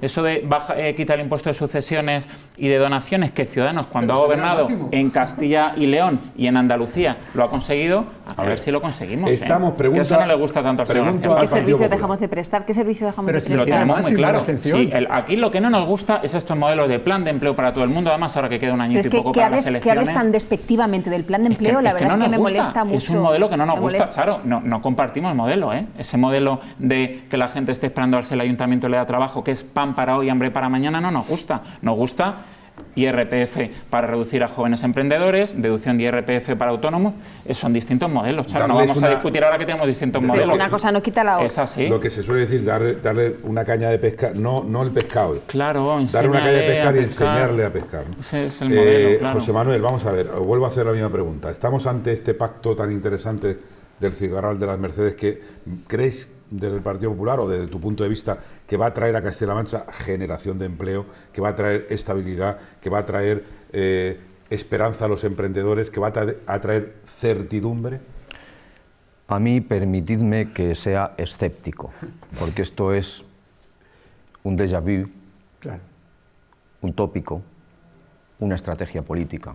eso de baja, eh, quitar el impuesto de sucesiones y de donaciones que Ciudadanos, cuando ha gobernado en Castilla y León y en Andalucía, lo ha conseguido, a, ver, si lo conseguimos. ¿eh? Estamos, eso no le gusta tanto ¿Qué servicio dejamos de prestar? ¿Qué servicio dejamos Pero si Lo tenemos muy claro. aquí lo que no nos gusta es estos modelos de plan de empleo para todo el mundo, además ahora que queda un año y poco para las elecciones. Que hables tan despectivamente del plan de empleo, la verdad es que, me molesta mucho. Es un modelo que no nos gusta, claro, no, compartimos el modelo, ¿eh? Ese modelo de que la gente esté esperando a ver el ayuntamiento le da trabajo, que es para hoy, hambre para mañana, no nos gusta. Nos gusta IRPF para reducir a jóvenes emprendedores, deducción de IRPF para autónomos, eh, son distintos modelos. no vamos a discutir ahora que tenemos distintos modelos. Una cosa no quita la otra. Es así. Lo que se suele decir, darle, una caña de pesca, no, no el pescado. Claro, Darle una caña de pescar, y enseñarle a pescar. es eh, José Manuel, vamos a ver, vuelvo a hacer la misma pregunta. Estamos ante este pacto tan interesante del cigarral de las Mercedes que crees desde el Partido Popular o desde tu punto de vista que va a traer a Castilla-La Mancha generación de empleo, que va a traer estabilidad, que va a traer eh, esperanza a los emprendedores, que va a, traer certidumbre? A mí permitidme que sea escéptico, porque esto es un déjà vu, un tópico, una estrategia política.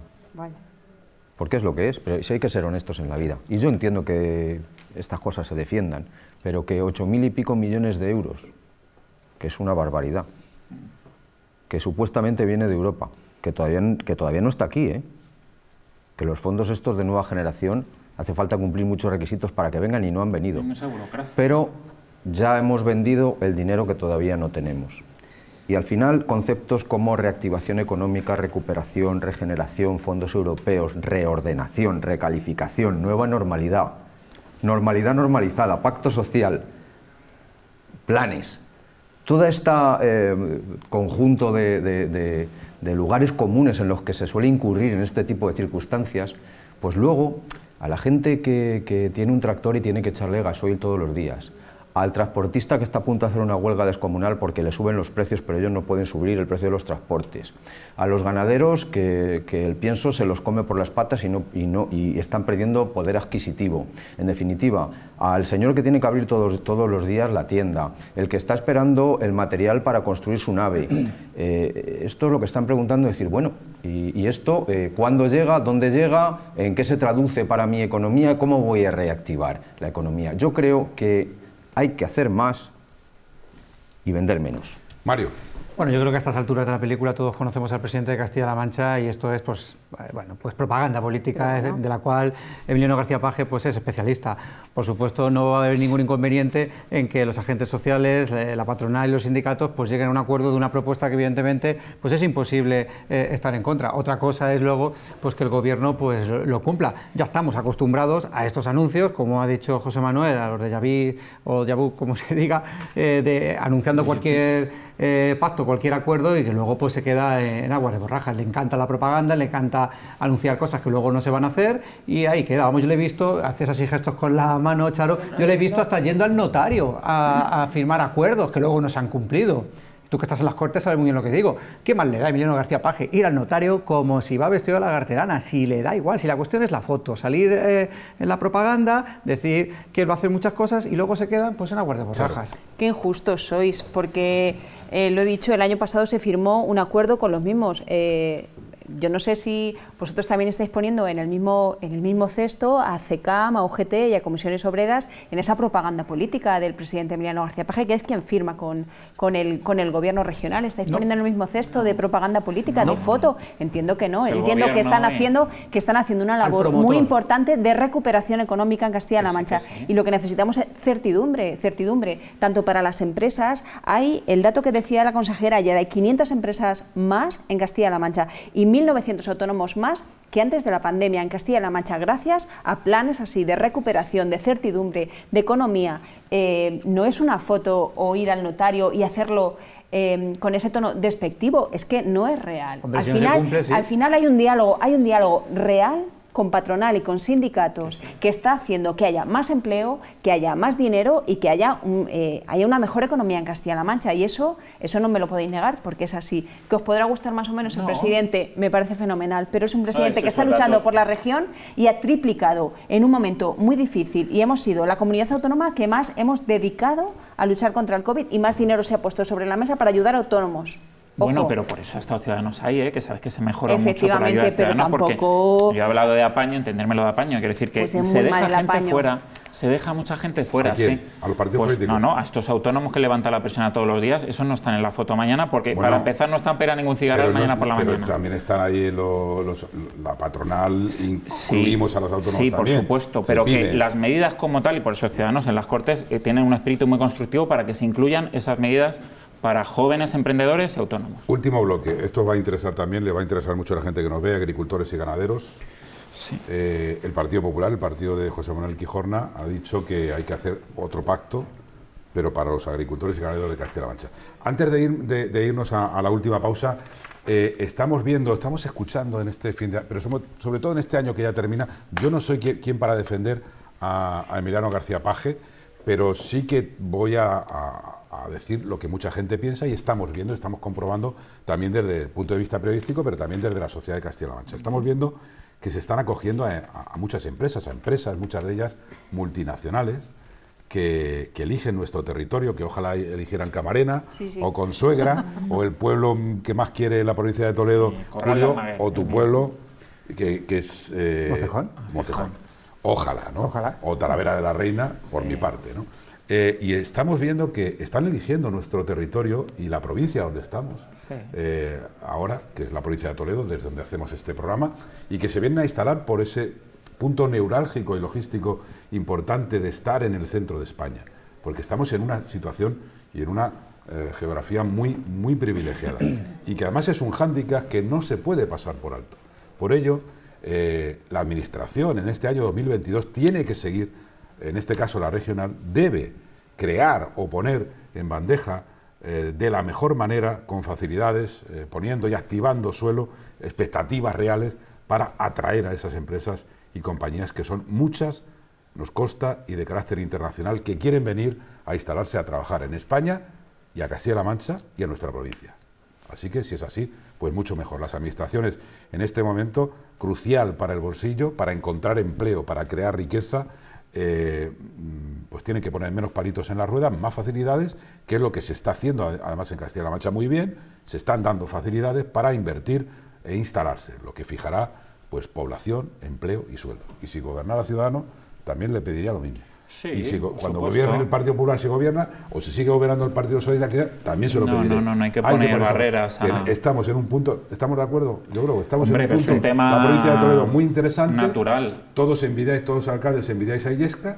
Porque es lo que es, pero si hay que ser honestos en la vida. Y yo entiendo que estas cosas se defiendan, pero que ocho mil y pico millones de euros, que es una barbaridad, que supuestamente viene de Europa, que todavía, que todavía no está aquí, ¿eh? que los fondos estos de nueva generación hace falta cumplir muchos requisitos para que vengan y no han venido. Pero ya hemos vendido el dinero que todavía no tenemos. Y al final, conceptos como reactivación económica, recuperación, regeneración, fondos europeos, reordenación, recalificación, nueva normalidad, normalidad normalizada, pacto social, planes, todo este eh, conjunto de, lugares comunes en los que se suele incurrir en este tipo de circunstancias, pues luego a la gente que, que tiene un tractor y tiene que echarle gasoil todos los días, al transportista que está a punto de hacer una huelga descomunal porque le suben los precios, pero ellos no pueden subir el precio de los transportes. A los ganaderos que, el pienso se los come por las patas y, y, no, y están perdiendo poder adquisitivo. En definitiva, al señor que tiene que abrir todos, todos los días la tienda, el que está esperando el material para construir su nave. Eh, esto es lo que están preguntando, decir, bueno, ¿y, esto eh, cuándo llega? ¿Dónde llega? ¿En qué se traduce para mi economía? ¿Cómo voy a reactivar la economía? Yo creo que hay que hacer más y vender menos. Mario. Bueno, yo creo que a estas alturas de la película todos conocemos al presidente de Castilla-La Mancha y esto es pues eh, bueno, pues propaganda política eh, de la cual Emiliano García Paje pues es especialista. Por supuesto, no va a haber ningún inconveniente en que los agentes sociales, eh, la patronal y los sindicatos pues lleguen a un acuerdo de una propuesta que evidentemente pues es imposible estar en contra. Otra cosa es luego pues que el gobierno pues lo cumpla. Ya estamos acostumbrados a estos anuncios, como ha dicho José Manuel, a los de javi o Yabú, como se diga, de, anunciando cualquier pacto, cualquier acuerdo y que luego pues se queda en aguas de borrajas. Le encanta la propaganda, le encanta anunciar cosas que luego no se van a hacer y ahí quedábamos. Yo le he visto, haces así gestos con la mano, Charo, yo le he visto hasta yendo al notario a, firmar acuerdos que luego no se han cumplido tú que estás en las cortes sabes muy bien lo que digo. ¿Qué mal le da a Emiliano García Paje ir al notario como si va vestido a la garterana? Si le da igual, si la cuestión es la foto, salir eh, en la propaganda, decir que él va a hacer muchas cosas y luego se quedan pues en la los Claro. Qué injustos sois, porque eh, lo he dicho, el año pasado se firmó un acuerdo con los mismos. Eh, yo no sé si vosotros también estáis poniendo en el mismo, en el mismo cesto a CECAM, a UGT y a comisiones obreras en esa propaganda política del presidente Emiliano García Paje, que es quien firma con, con, el, con el gobierno regional. ¿Estáis poniendo en el mismo cesto de propaganda política, de foto? Entiendo que no. Entiendo que están, haciendo, que están haciendo una labor muy importante de recuperación económica en Castilla-La Mancha. Y lo que necesitamos es certidumbre, certidumbre, tanto para las empresas. Hay el dato que decía la consejera ayer, hay 500 empresas más en Castilla-La Mancha y 1.900 autónomos más que antes de la pandemia en Castilla-La Mancha, gracias a planes así de recuperación, de certidumbre, de economía, eh, no es una foto o ir al notario y hacerlo eh, con ese tono despectivo, es que no es real. al, final, al final hay un diálogo, hay un diálogo real con patronal y con sindicatos que está haciendo que haya más empleo, que haya más dinero y que haya, eh, haya una mejor economía en Castilla-La Mancha. Y eso, eso no me lo podéis negar porque es así. Que os podrá gustar más o menos el presidente, me parece fenomenal, pero es un ah, presidente que está luchando por la región y ha triplicado en un momento muy difícil y hemos sido la comunidad autónoma que más hemos dedicado a luchar contra el COVID y más dinero se ha puesto sobre la mesa para ayudar a autónomos. Bueno, pero por eso ha estado Ciudadanos ahí, ¿eh? que sabes que se mejora mucho por la ayuda pero tampoco... Yo he hablado de apaño, entendérmelo de apaño, quiero decir que pues se deja gente fuera, se deja mucha gente fuera, ¿A sí. A los partidos pues, políticos. No, no, a estos autónomos que levanta la persona todos los días, esos no están en la foto mañana porque para empezar no están pera ningún cigarro mañana por la pero también están ahí los, la patronal, incluimos a los autónomos Sí, por supuesto, pero que las medidas como tal, y por eso Ciudadanos en las Cortes eh, tienen un espíritu muy constructivo para que se incluyan esas medidas para jóvenes emprendedores autónomos. Último bloque. Esto va a interesar también, le va a interesar mucho a la gente que nos ve, agricultores y ganaderos. Sí. Eh, el Partido Popular, el partido de José Manuel Quijorna, ha dicho que hay que hacer otro pacto, pero para los agricultores y ganaderos de Castilla-La Mancha. Antes de, ir, de, irnos a, la última pausa, eh, estamos viendo, estamos escuchando en este fin de año, pero sobre todo en este año que ya termina, yo no soy quien, para defender a, a Emiliano García Paje pero sí que voy a, decir lo que mucha gente piensa y estamos viendo, estamos comprobando también desde el punto de vista periodístico, pero también desde la sociedad de Castilla-La Mancha. Estamos viendo que se están acogiendo a, muchas empresas, a empresas, muchas de ellas multinacionales, que, eligen nuestro territorio, que ojalá eligieran Camarena o Consuegra, o el pueblo que más quiere la provincia de Toledo, Julio, o tu pueblo, que, es... Eh, Mocejón. Mocejón. Ojalá, ¿no? Ojalá. O Talavera de la Reina, por mi parte, ¿no? Eh, y estamos viendo que están eligiendo nuestro territorio y la provincia donde estamos, eh, ahora, que es la provincia de Toledo, desde donde hacemos este programa, y que se vienen a instalar por ese punto neurálgico y logístico importante de estar en el centro de España, porque estamos en una situación y en una eh, geografía muy, muy privilegiada, y que además es un hándicap que no se puede pasar por alto. Por ello, eh, la Administración en este año 2022 tiene que seguir, en este caso la regional, debe crear o poner en bandeja eh, de la mejor manera, con facilidades, eh, poniendo y activando suelo, expectativas reales para atraer a esas empresas y compañías que son muchas, nos costa, y de carácter internacional, que quieren venir a instalarse a trabajar en España y a Castilla-La Mancha y a nuestra provincia. Así que si es así, pues mucho mejor. Las administraciones en este momento, crucial para el bolsillo, para encontrar empleo, para crear riqueza, eh, mm, pues tienen que poner menos palitos en la rueda, más facilidades, que es lo que se está haciendo además en Castilla-La Mancha muy bien, se están dando facilidades para invertir e instalarse, lo que fijará pues población, empleo y sueldo. Y si gobernara ciudadano, también le pediría lo mismo y cuando gobierne el Partido Popular, si gobierna, o si sigue gobernando el Partido Socialista también se lo no, No, no, no hay que poner, barreras. Estamos en un punto, ¿estamos de acuerdo? Yo creo que estamos en un punto. tema provincia de Toledo muy interesante. Natural. Todos envidáis, todos los alcaldes envidáis a Illescas.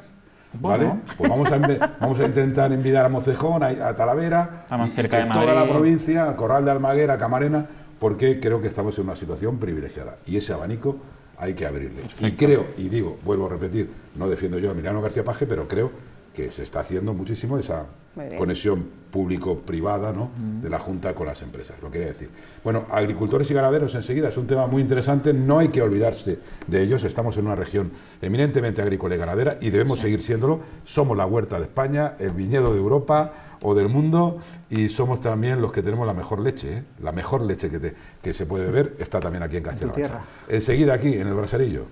¿Vale? Pues vamos a, vamos a intentar envidar a Mocejón, a, Talavera, y, toda la provincia, a Corral de Almaguer, a Camarena, porque creo que estamos en una situación privilegiada. Y ese abanico hay que abrirle. Y creo, y digo, vuelvo a repetir, no defiendo yo a Milano García Paje, pero creo que se está haciendo muchísimo esa conexión público-privada ¿no? Mm. de la Junta con las empresas, lo quería decir. Bueno, agricultores y ganaderos enseguida, es un tema muy interesante, no hay que olvidarse de ellos, estamos en una región eminentemente agrícola y ganadera y debemos seguir siéndolo, somos la huerta de España, el viñedo de Europa, o del mundo y somos también los que tenemos la mejor leche, ¿eh? la mejor leche que, se puede beber está también aquí en castilla Enseguida aquí, en el Brasarillo.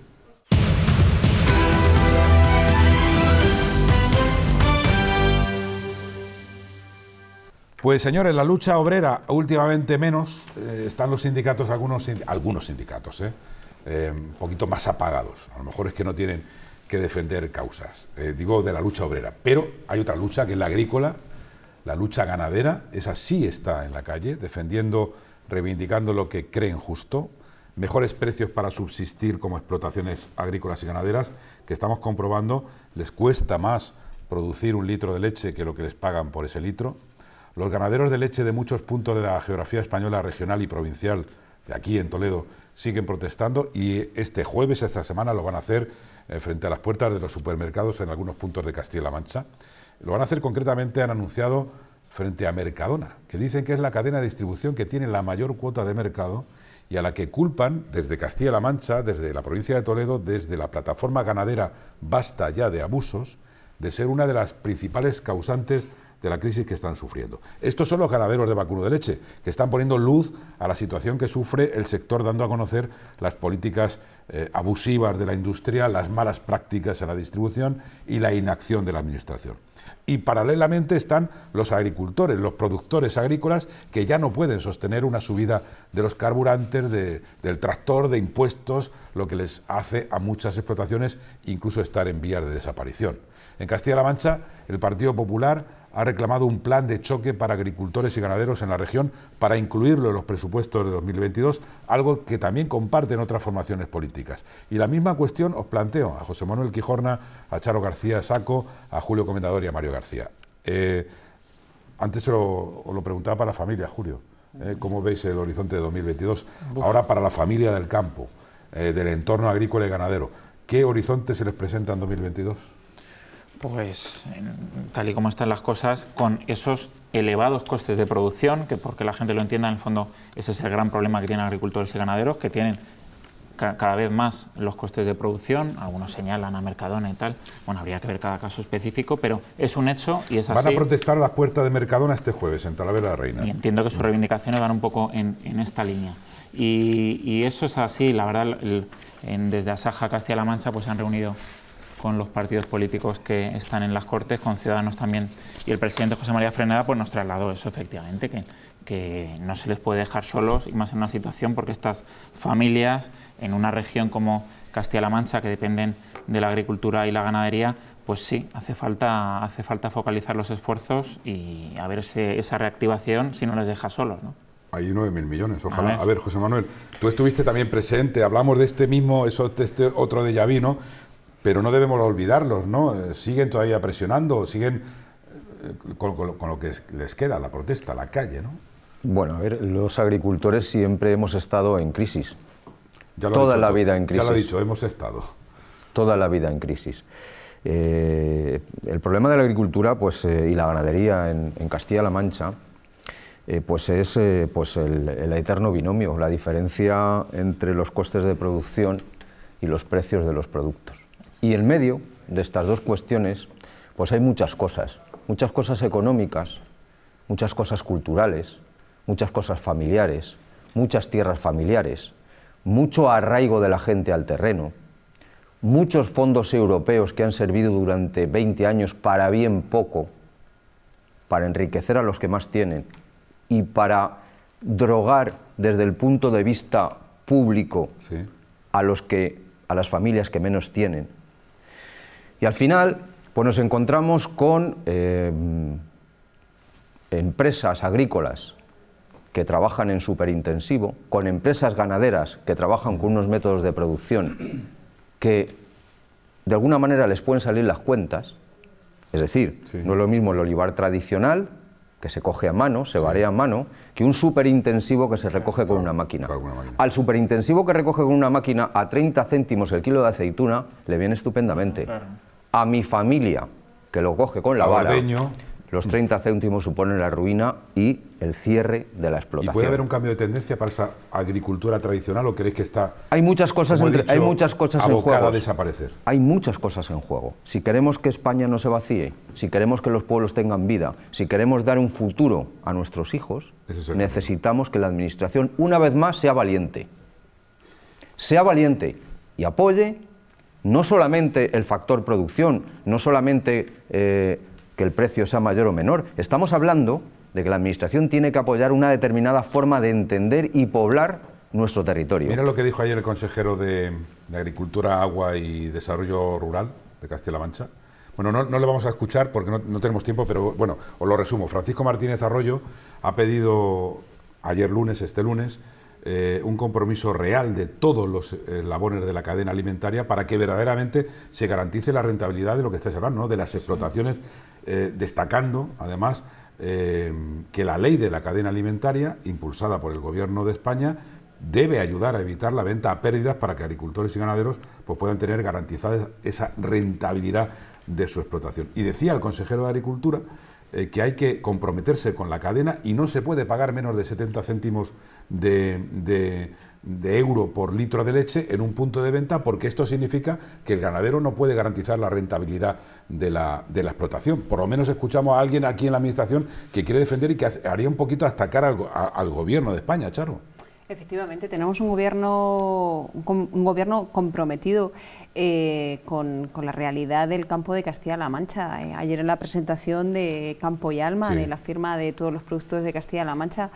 Pues señores, la lucha obrera últimamente menos, eh, están los sindicatos, algunos, algunos sindicatos, ¿eh? un poquito más apagados, a lo mejor es que no tienen que defender causas, digo de la lucha obrera, pero hay otra lucha que es la agrícola, la lucha ganadera, esa sí está en la calle, defendiendo, reivindicando lo que creen justo, mejores precios para subsistir como explotaciones agrícolas y ganaderas, que estamos comprobando les cuesta más producir un litro de leche que lo que les pagan por ese litro. Los ganaderos de leche de muchos puntos de la geografía española regional y provincial, de aquí en Toledo, siguen protestando y este jueves, esta semana, lo van a hacer eh, frente a las puertas de los supermercados en algunos puntos de Castilla-La Mancha. Lo van a hacer concretamente, han anunciado, frente a Mercadona, que dicen que es la cadena de distribución que tiene la mayor cuota de mercado y a la que culpan desde Castilla-La Mancha, desde la provincia de Toledo, desde la plataforma ganadera Basta ya de abusos, de ser una de las principales causantes de la crisis que están sufriendo. Estos son los ganaderos de vacuno de leche, que están poniendo luz a la situación que sufre el sector, dando a conocer las políticas eh, abusivas de la industria, las malas prácticas en la distribución y la inacción de la Administración y paralelamente están los agricultores, los productores agrícolas que ya no pueden sostener una subida de los carburantes, del tractor, de impuestos, lo que les hace a muchas explotaciones incluso estar en vías de desaparición. En Castilla-La Mancha, el Partido Popular ha reclamado un plan de choque para agricultores y ganaderos en la región para incluirlo en los presupuestos de 2022, algo que también comparten otras formaciones políticas. Y la misma cuestión os planteo a José Manuel Quijorna, a Charo García Saco, a Julio Comendador y a Mario García. Eh, antes lo, os lo preguntaba para la familia, Julio. Eh, ¿Cómo veis el horizonte de 2022? Ahora para la familia del campo, eh, del entorno agrícola y ganadero. ¿Qué horizonte se les presenta en 2022? pues tal y como están las cosas, con esos elevados costes de producción, que porque la gente lo entienda, en el fondo ese es el gran problema que tienen agricultores y ganaderos, que tienen cada vez más los costes de producción, algunos señalan a Mercadona y tal, bueno, habría que ver cada caso específico, pero es un hecho y es así. Van a protestar a la puerta de Mercadona este jueves en Talavera de la Reina. entiendo que sus reivindicaciones van un poco en, esta línea. Y, eso es así, la verdad, desde Asaja Castilla-La Mancha pues se han reunido con los partidos políticos que están en las Cortes, con Ciudadanos también, y el presidente José María Frenada pues nos trasladó eso efectivamente, que, que no se les puede dejar solos, y más en una situación porque estas familias en una región como Castilla-La Mancha, que dependen de la agricultura y la ganadería, pues sí, hace falta, hace falta focalizar los esfuerzos y a ver esa reactivación si no les deja solos. ¿no? Hay 9.000 millones, ojalá. A ver. José Manuel, tú estuviste también presente, hablamos de este mismo, eso, de este otro de Yaví, ¿no? pero no debemos olvidarlos, ¿no? Eh, siguen todavía presionando, siguen eh, con, lo que les queda, la protesta, la calle, ¿no? Bueno, a ver, los agricultores siempre hemos estado en crisis. Toda la vida en crisis. Ya lo he dicho, hemos estado. Toda la vida en crisis. Eh, el problema de la agricultura pues, y la ganadería en, Castilla-La Mancha pues es pues el eterno binomio, la diferencia entre los costes de producción y los precios de los productos. Y en medio de estas dos cuestiones, pues hay muchas cosas, muchas cosas económicas, muchas cosas culturales, muchas cosas familiares, muchas tierras familiares, mucho arraigo de la gente al terreno, muchos fondos europeos que han servido durante 20 años para bien poco, para enriquecer a los que más tienen y para drogar desde el punto de vista público a a las familias que menos tienen y al final, pues nos encontramos con eh, empresas agrícolas que trabajan en superintensivo, con empresas ganaderas que trabajan con unos métodos de producción que de alguna manera les pueden salir las cuentas. Es decir, no es lo mismo el olivar tradicional que se coge a mano, se varía a mano, que un superintensivo que se recoge con una máquina. Al superintensivo que recoge con una máquina a 30 céntimos el kilo de aceituna le viene estupendamente. A mi familia, que lo coge con la vara. Los 30 céntimos suponen la ruina y el cierre de la explotación. ¿Y puede haber un cambio de tendencia para esa agricultura tradicional o creéis que está Hay muchas cosas entre, hay muchas cosas en juego. A desaparecer. Hay muchas cosas en juego. Si queremos que España no se vacíe, si queremos que los pueblos tengan vida, si queremos dar un futuro a nuestros hijos, necesitamos que la administración una vez más sea valiente. Sea valiente y apoye no solamente el factor producción, no solamente eh, el precio sea mayor o menor. Estamos hablando de que la Administración tiene que apoyar una determinada forma de entender y poblar nuestro territorio. Mira lo que dijo ayer el consejero de, Agricultura, Agua y Desarrollo Rural de Castilla-La Mancha. Bueno, no, le vamos a escuchar porque no, no tenemos tiempo, pero bueno, os lo resumo. Francisco Martínez Arroyo ha pedido ayer lunes, este lunes, eh, un compromiso real de todos los eh, labores de la cadena alimentaria para que verdaderamente se garantice la rentabilidad de lo que estáis hablando, de las explotaciones, eh, destacando además que la ley de la cadena alimentaria, impulsada por el Gobierno de España, debe ayudar a evitar la venta a pérdidas para que agricultores y ganaderos pues, puedan tener garantizada esa rentabilidad de su explotación. Y decía el consejero de Agricultura que hay que comprometerse con la cadena y no se puede pagar menos de 70 céntimos de, euro por litro de leche en un punto de venta, porque esto significa que el ganadero no puede garantizar la rentabilidad de la, de la explotación. Por lo menos escuchamos a alguien aquí en la Administración que quiere defender y que haría un poquito atacar al, al gobierno de España, Charo. Efectivamente, tenemos un gobierno, un gobierno comprometido eh, con, con, la realidad del campo de Castilla-La Mancha. Eh, ayer en la presentación de Campo y Alma, de la firma de todos los productos de Castilla-La Mancha,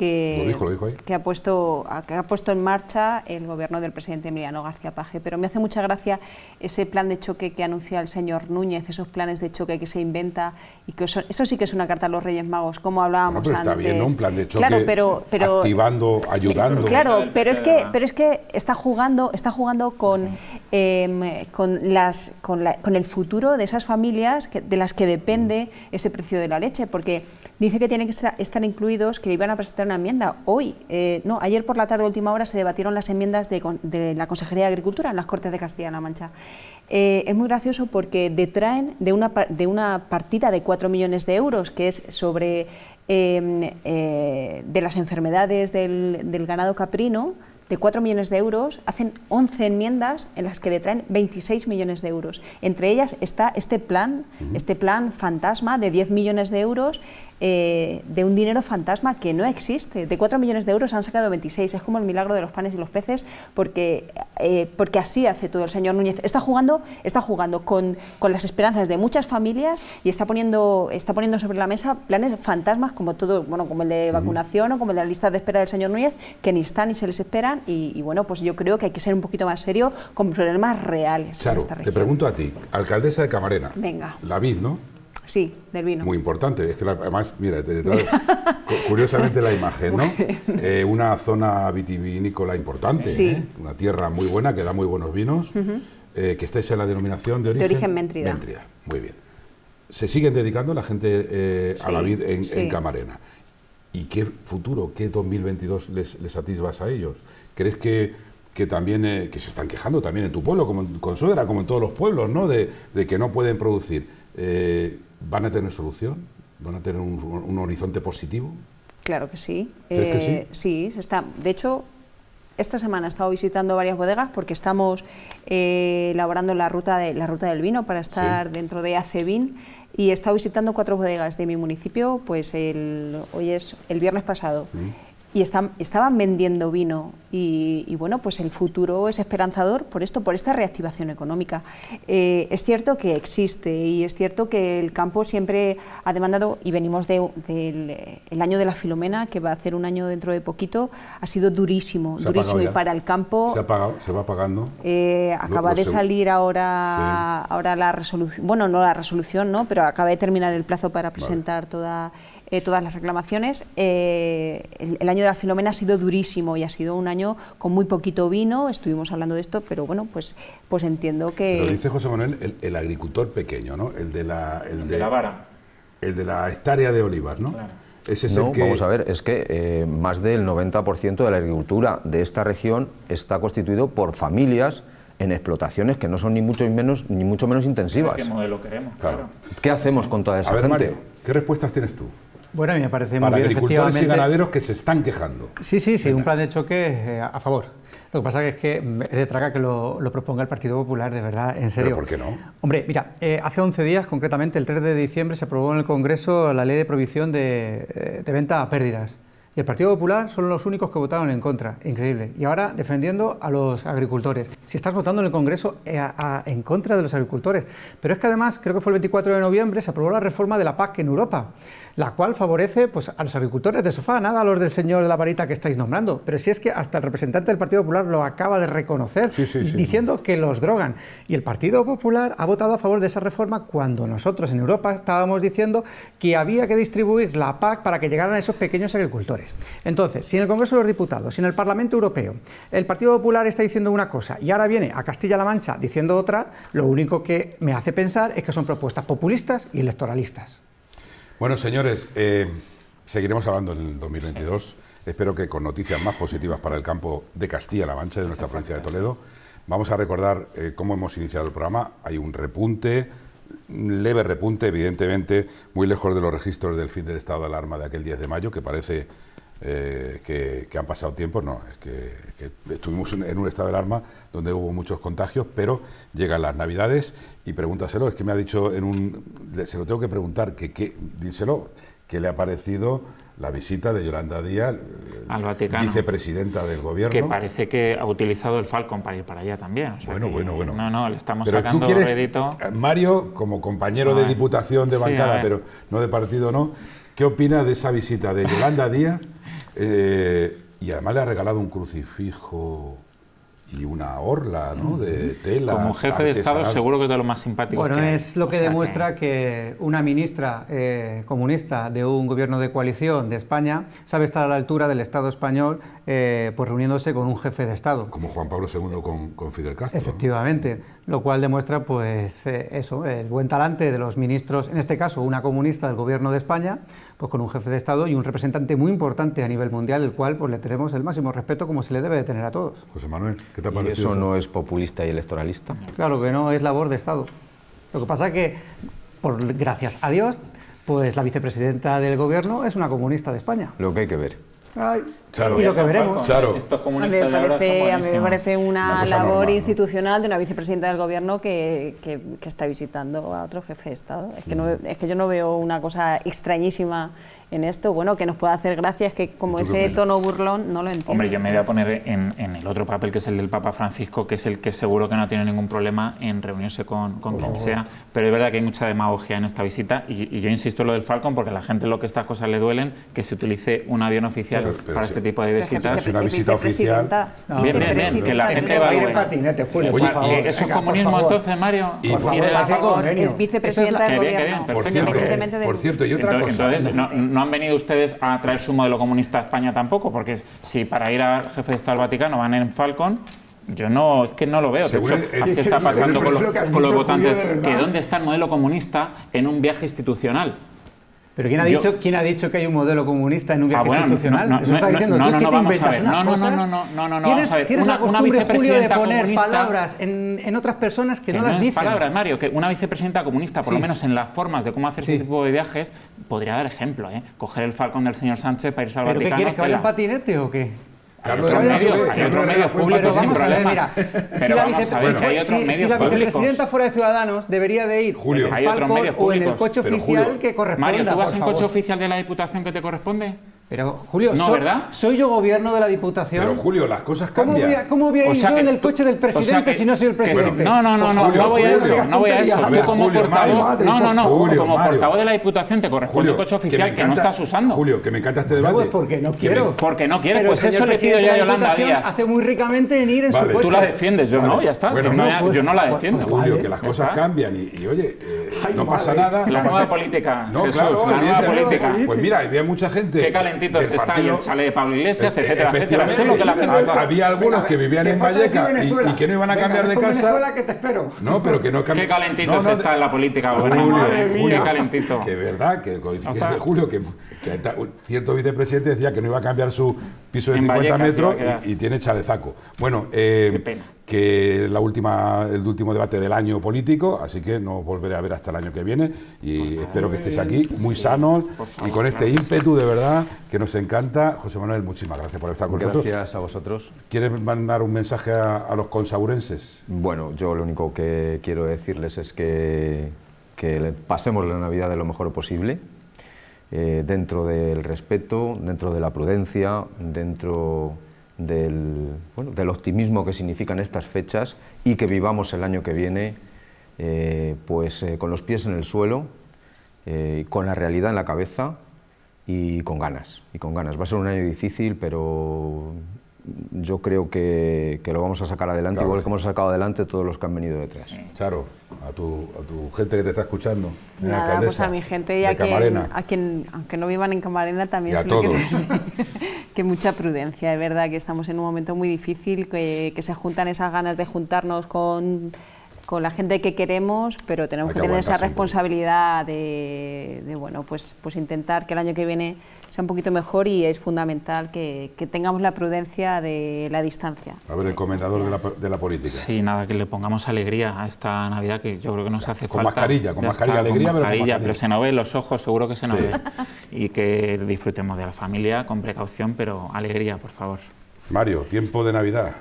que, que, ha puesto, ha puesto en marcha el gobierno del presidente Emiliano García Paje. Pero me hace mucha gracia ese plan de choque que anuncia el señor Núñez, esos planes de choque que se inventa. y que Eso, sí que es una carta a los Reyes Magos, como hablábamos antes. plan de choque eh, claro, pero, pero, activando, ayudando. Claro, pero es que, pero es que está, jugando, está jugando con, em, con, las, con, el futuro de esas familias de las que depende mm. ese precio de la leche, porque dice que tienen que estar incluidos, que iban a presentar enmienda. Hoy, eh, no, ayer por la tarde, última hora, se debatieron las enmiendas de, la Consejería de Agricultura en las Cortes de Castilla-La Mancha. Eh, es muy gracioso porque detraen de una, de una partida de 4 millones de euros, que es sobre em, eh, de las enfermedades del, ganado caprino, de 4 millones de euros, hacen 11 enmiendas en las que detraen 26 millones de euros. Entre ellas está este plan, este plan fantasma de 10 millones de euros eh, de un dinero fantasma que no existe. De 4 millones de euros han sacado 26. Es como el milagro de los panes y los peces, porque, eh, porque así hace todo el señor Núñez. Está jugando, está jugando con, las esperanzas de muchas familias y está poniendo, está poniendo sobre la mesa planes fantasmas como todo, bueno, como el de vacunación o como el de la lista de espera del señor Núñez, que ni están ni se les esperan. Y, bueno, pues yo creo que hay que ser un poquito más serio con problemas reales. te pregunto a ti, alcaldesa de Camarena. Venga. La vid, ¿no? Sí, del vino. Muy importante. Es que además, mira, curiosamente la imagen, ¿no? Eh, una zona vitivinícola importante, ¿eh? una tierra muy buena que da muy buenos vinos, eh, que estáis en la denominación de origen. De origen Mentrida. Muy bien. Se siguen dedicando la gente a la vid en, Camarena. ¿Y qué futuro, qué 2022 les, les a ellos? ¿Crees que que también que se están quejando también en tu pueblo, como en, con como en todos los pueblos, ¿no? de, que no pueden producir. ¿Van a tener solución? ¿Van a tener un, horizonte positivo? Claro que sí. Eh, sí? se está. De hecho, esta semana he estado visitando varias bodegas porque estamos eh, elaborando la ruta, de, la ruta del vino para estar dentro de ACEVIN y he estado visitando cuatro bodegas de mi municipio, pues el, hoy es el viernes pasado. Mm y estaban vendiendo vino y, bueno, pues el futuro es esperanzador por esto, por esta reactivación económica. Eh, es cierto que existe y es cierto que el campo siempre ha demandado, y venimos del de, eh, año de la Filomena, que va a ser un año dentro de poquito, ha sido durísimo, durísimo, y para el campo... Se, ha pagado, se va pagando. Eh, acaba de salir ahora, ahora la resolución, bueno, no la resolución, ¿no? pero acaba de terminar el plazo para presentar toda eh, todas las reclamaciones. Eh, el, año de la Filomena ha sido durísimo y ha sido un año con muy poquito vino, estuvimos hablando de esto, pero bueno, pues, pues entiendo que... Lo dice José Manuel, el, agricultor pequeño, ¿no? El de la... El, de, la vara. El de la hectárea de olivas, ¿no? Ese vamos a ver, es que eh, más del 90% de la agricultura de esta región está constituido por familias en explotaciones que no son ni mucho menos ni mucho menos intensivas. ¿Qué modelo queremos? ¿Qué hacemos con toda esa a gente? ¿qué respuestas tienes tú? Bueno, me parece muy bien, agricultores y ganaderos que se están quejando. Sí, sí, sí, un plan de choque eh, a favor. Lo que pasa es que mm, es de traga que lo, proponga el Partido Popular, de verdad, en serio. ¿Pero por qué no? Hombre, mira, eh, hace 11 días, concretamente el 3 de diciembre, se aprobó en el Congreso la ley de provisión eh, de, venta a pérdidas. Y el Partido Popular son los únicos que votaron en contra, increíble. Y ahora defendiendo a los agricultores. Si estás votando en el Congreso en contra de los agricultores. Pero es que además, creo que fue el 24 de noviembre, se aprobó la reforma de la PAC en Europa la cual favorece pues, a los agricultores de sofá, nada a los del señor de la varita que estáis nombrando. Pero si es que hasta el representante del Partido Popular lo acaba de reconocer diciendo que los drogan. Y el Partido Popular ha votado a favor de esa reforma cuando nosotros en Europa estábamos diciendo que había que distribuir la PAC para que llegaran a esos pequeños agricultores. Entonces, si en el Congreso de los Diputados, si en el Parlamento Europeo, el Partido Popular está diciendo una cosa y ahora viene a Castilla-La Mancha diciendo otra, lo único que me hace pensar es que son propuestas populistas y electoralistas. Bueno, señores, eh, seguiremos hablando en el 2022. Espero que con noticias más positivas para el campo de Castilla-La Mancha, de nuestra provincia de Toledo. Vamos a recordar eh, cómo hemos iniciado el programa. Hay un repunte, leve repunte, evidentemente, muy lejos de los registros del fin del estado de alarma de aquel 10 de mayo, que parece eh, que, han pasado tiempos no, es que, estuvimos en un estado de alarma donde hubo muchos contagios, pero llegan las navidades y pregúntaselo, es que me ha dicho en un, se lo tengo que preguntar, que, qué díselo, que le ha parecido la visita de Yolanda Díaz, vicepresidenta del gobierno. Que parece que ha utilizado el Falcon para ir para allá también. bueno, bueno, bueno. No, no, le estamos pero sacando tú quieres, eh, Mario, como compañero de diputación de bancada, pero no de partido, no. ¿Qué opina de esa visita de Yolanda Díaz? Eh, y además le ha regalado un crucifijo y una orla, ¿no? De tela. Como jefe de Estado, seguro que es de lo más simpático. Bueno, es lo que demuestra que... una ministra eh, comunista de un gobierno de coalición de España sabe estar a la altura del Estado español, eh, pues reuniéndose con un jefe de Estado. Como Juan Pablo II con, Fidel Castro. Efectivamente, lo cual demuestra, pues, eso, el buen talante de los ministros, en este caso, una comunista del gobierno de España pues, con un jefe de Estado y un representante muy importante a nivel mundial, el cual pues, le tenemos el máximo respeto como se le debe de tener a todos. José Manuel, ¿qué te ha eso no es populista y electoralista? Claro que no, es labor de Estado. Lo que pasa es que, por, gracias a Dios, pues la vicepresidenta del gobierno es una comunista de España. Lo que hay que ver. Ay. Claro. Y lo que veremos. Claro. a mí me parece, una, labor institucional de una vicepresidenta del gobierno que, que, está visitando a otro jefe de Estado. Es que, mm. es que yo no veo una cosa extrañísima en esto. Bueno, que nos pueda hacer gracia es que como ese tono burlón no lo entiendo. Hombre, yo me voy a poner en, en, el otro papel que es el del Papa Francisco, que es el que seguro que no tiene ningún problema en reunirse con, con quien sea. Pero es verdad que hay mucha demagogia en esta visita y, yo insisto en lo del Falcon porque a la gente lo que estas cosas le duelen, que se utilice un avión oficial para este este tipo de visitas. Es una visita oficial. bien, bien, que la gente va a ir patinete, Oye, es un comunismo entonces, Mario? Y por es vicepresidenta del gobierno. Por cierto, por cierto, y otra cosa. Entonces, no han venido ustedes a traer su modelo comunista a España tampoco, porque si para ir al jefe de Estado del Vaticano van en Falcon, yo no, es que no lo veo. así está pasando con, los, votantes. ¿Dónde está el modelo comunista en un viaje institucional? Pero ¿quién ha, dicho, ¿quién ha dicho que hay un modelo comunista en un ah, viaje ah, bueno, institucional? Eso está diciendo no, no, tú no, no, te vamos no, no, no, no, no, no, no, ¿Tienes, vamos a ver. Tienes la costumbre, Julio, de poner palabras en, en, otras personas que, no, las dicen. palabras, Mario, que una vicepresidenta comunista, por lo menos en las formas de cómo hacer este sí. ese tipo de viajes, podría dar ejemplo, ¿eh? Coger el falcón del señor Sánchez para irse al ¿Pero Vaticano. ¿Pero qué quieres, que vaya en patinete o qué? si, la vicepresidenta fuera de Ciudadanos, debería de ir Julio. en el o en el coche oficial que corresponda. Mario, ¿tú vas en coche oficial de la Diputación que te corresponde? Pero Julio, ¿verdad? soy yo gobierno de la Diputación. Pero Julio, las cosas cambian. ¿Cómo voy a, ir yo en el coche del presidente si no soy el presidente? no, no, no, pues, no, no voy a eso, no voy a eso. Tú como portavoz, no, no, no, como portavoz de la Diputación te corresponde un coche oficial que, no estás usando. Julio, que me encanta este debate. pues porque no quiero. Porque no quiero, pues eso le pido yo a Yolanda Díaz. Hace muy ricamente en ir en su coche. Tú la defiendes, yo no, ya está. Pues, yo no la pues, defiendo. Julio, que las cosas cambian y oye, eh, no pasa nada. La nueva política. No, claro, la nueva política. Pues mira, había mucha gente están está partido, el chale de Pablo Iglesias, e- etcétera, etcétera. había, algunos que vivían en Valleca y, que no iban a cambiar de casa. No, pero que no cambian. Qué calentito no, está en la política Julio Qué calentito. Que verdad, que, el de Julio, que, que, cierto vicepresidente decía que no iba a cambiar su piso de 50 metros y, tiene chalezaco. Bueno, eh, qué que la última, el último debate del año político, así que nos volveré a ver hasta el año que viene y espero que estéis aquí muy sanos y con este ímpetu de verdad que nos encanta. José Manuel, muchísimas gracias por estar con gracias nosotros. Gracias a vosotros. ¿Quieres mandar un mensaje a, los consaburenses? Bueno, yo lo único que quiero decirles es que, que pasemos la Navidad de lo mejor posible. Eh, dentro del respeto, dentro de la prudencia, dentro del, del optimismo que significan estas fechas y que vivamos el año que viene eh, pues, eh, con los pies en el suelo, eh, con la realidad en la cabeza y con ganas. Y con ganas. Va a ser un año difícil, pero yo creo que, que, lo vamos a sacar adelante, igual que hemos sacado adelante todos los que han venido detrás. claro a tu, a tu, gente que te está escuchando, eh, Nada, pues a mi gente y a quien, a quien, aunque no vivan en Camarena, también a todos. Que, mucha prudencia, es verdad que estamos en un momento muy difícil, que se juntan esas ganas de juntarnos con con la gente que queremos, pero tenemos que, tener esa responsabilidad de, bueno, pues, pues intentar que el año que viene sea un poquito mejor y es fundamental que, tengamos la prudencia de la distancia. A ver, el comentador de la, política. Sí, nada, que le pongamos alegría a esta Navidad que yo creo que nos hace con Mascarilla, con mascarilla, con mascarilla, pero, se nos ven los ojos, seguro que se nos ve. Y que disfrutemos de la familia con precaución, pero alegría, por favor. Mario, tiempo de Navidad.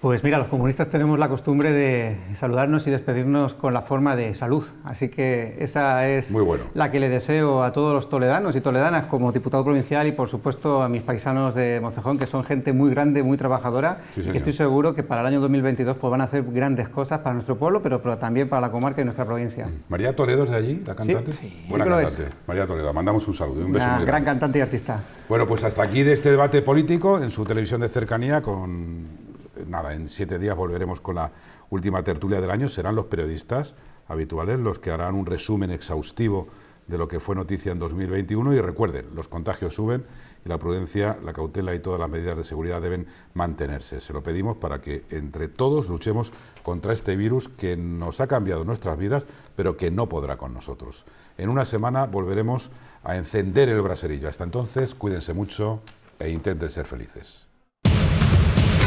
Pues mira, los comunistas tenemos la costumbre de saludarnos y despedirnos con la forma de salud. Así que esa es la que le deseo a todos los toledanos y toledanas como diputado provincial y por supuesto a mis paisanos de Mocejón, que son gente muy grande, muy trabajadora, y estoy seguro que para el año 2022 pues, van a hacer grandes cosas para nuestro pueblo, pero, también para la comarca y nuestra provincia. Mm. María Toledo es de allí, la cantante. Sí, Buena cantante. María Toledo, mandamos un saludo y un beso. Una gran cantante y artista. Bueno, pues hasta aquí de este debate político en su televisión de cercanía con nada, en siete días volveremos con la última tertulia del año. Serán los periodistas habituales los que harán un resumen exhaustivo de lo que fue noticia en 2021 y recuerden, los contagios suben y la prudencia, la cautela y todas las medidas de seguridad deben mantenerse. Se lo pedimos para que entre todos luchemos contra este virus que nos ha cambiado nuestras vidas, pero que no podrá con nosotros. En una semana volveremos a encender el braserillo. Hasta entonces, cuídense mucho e intenten ser felices.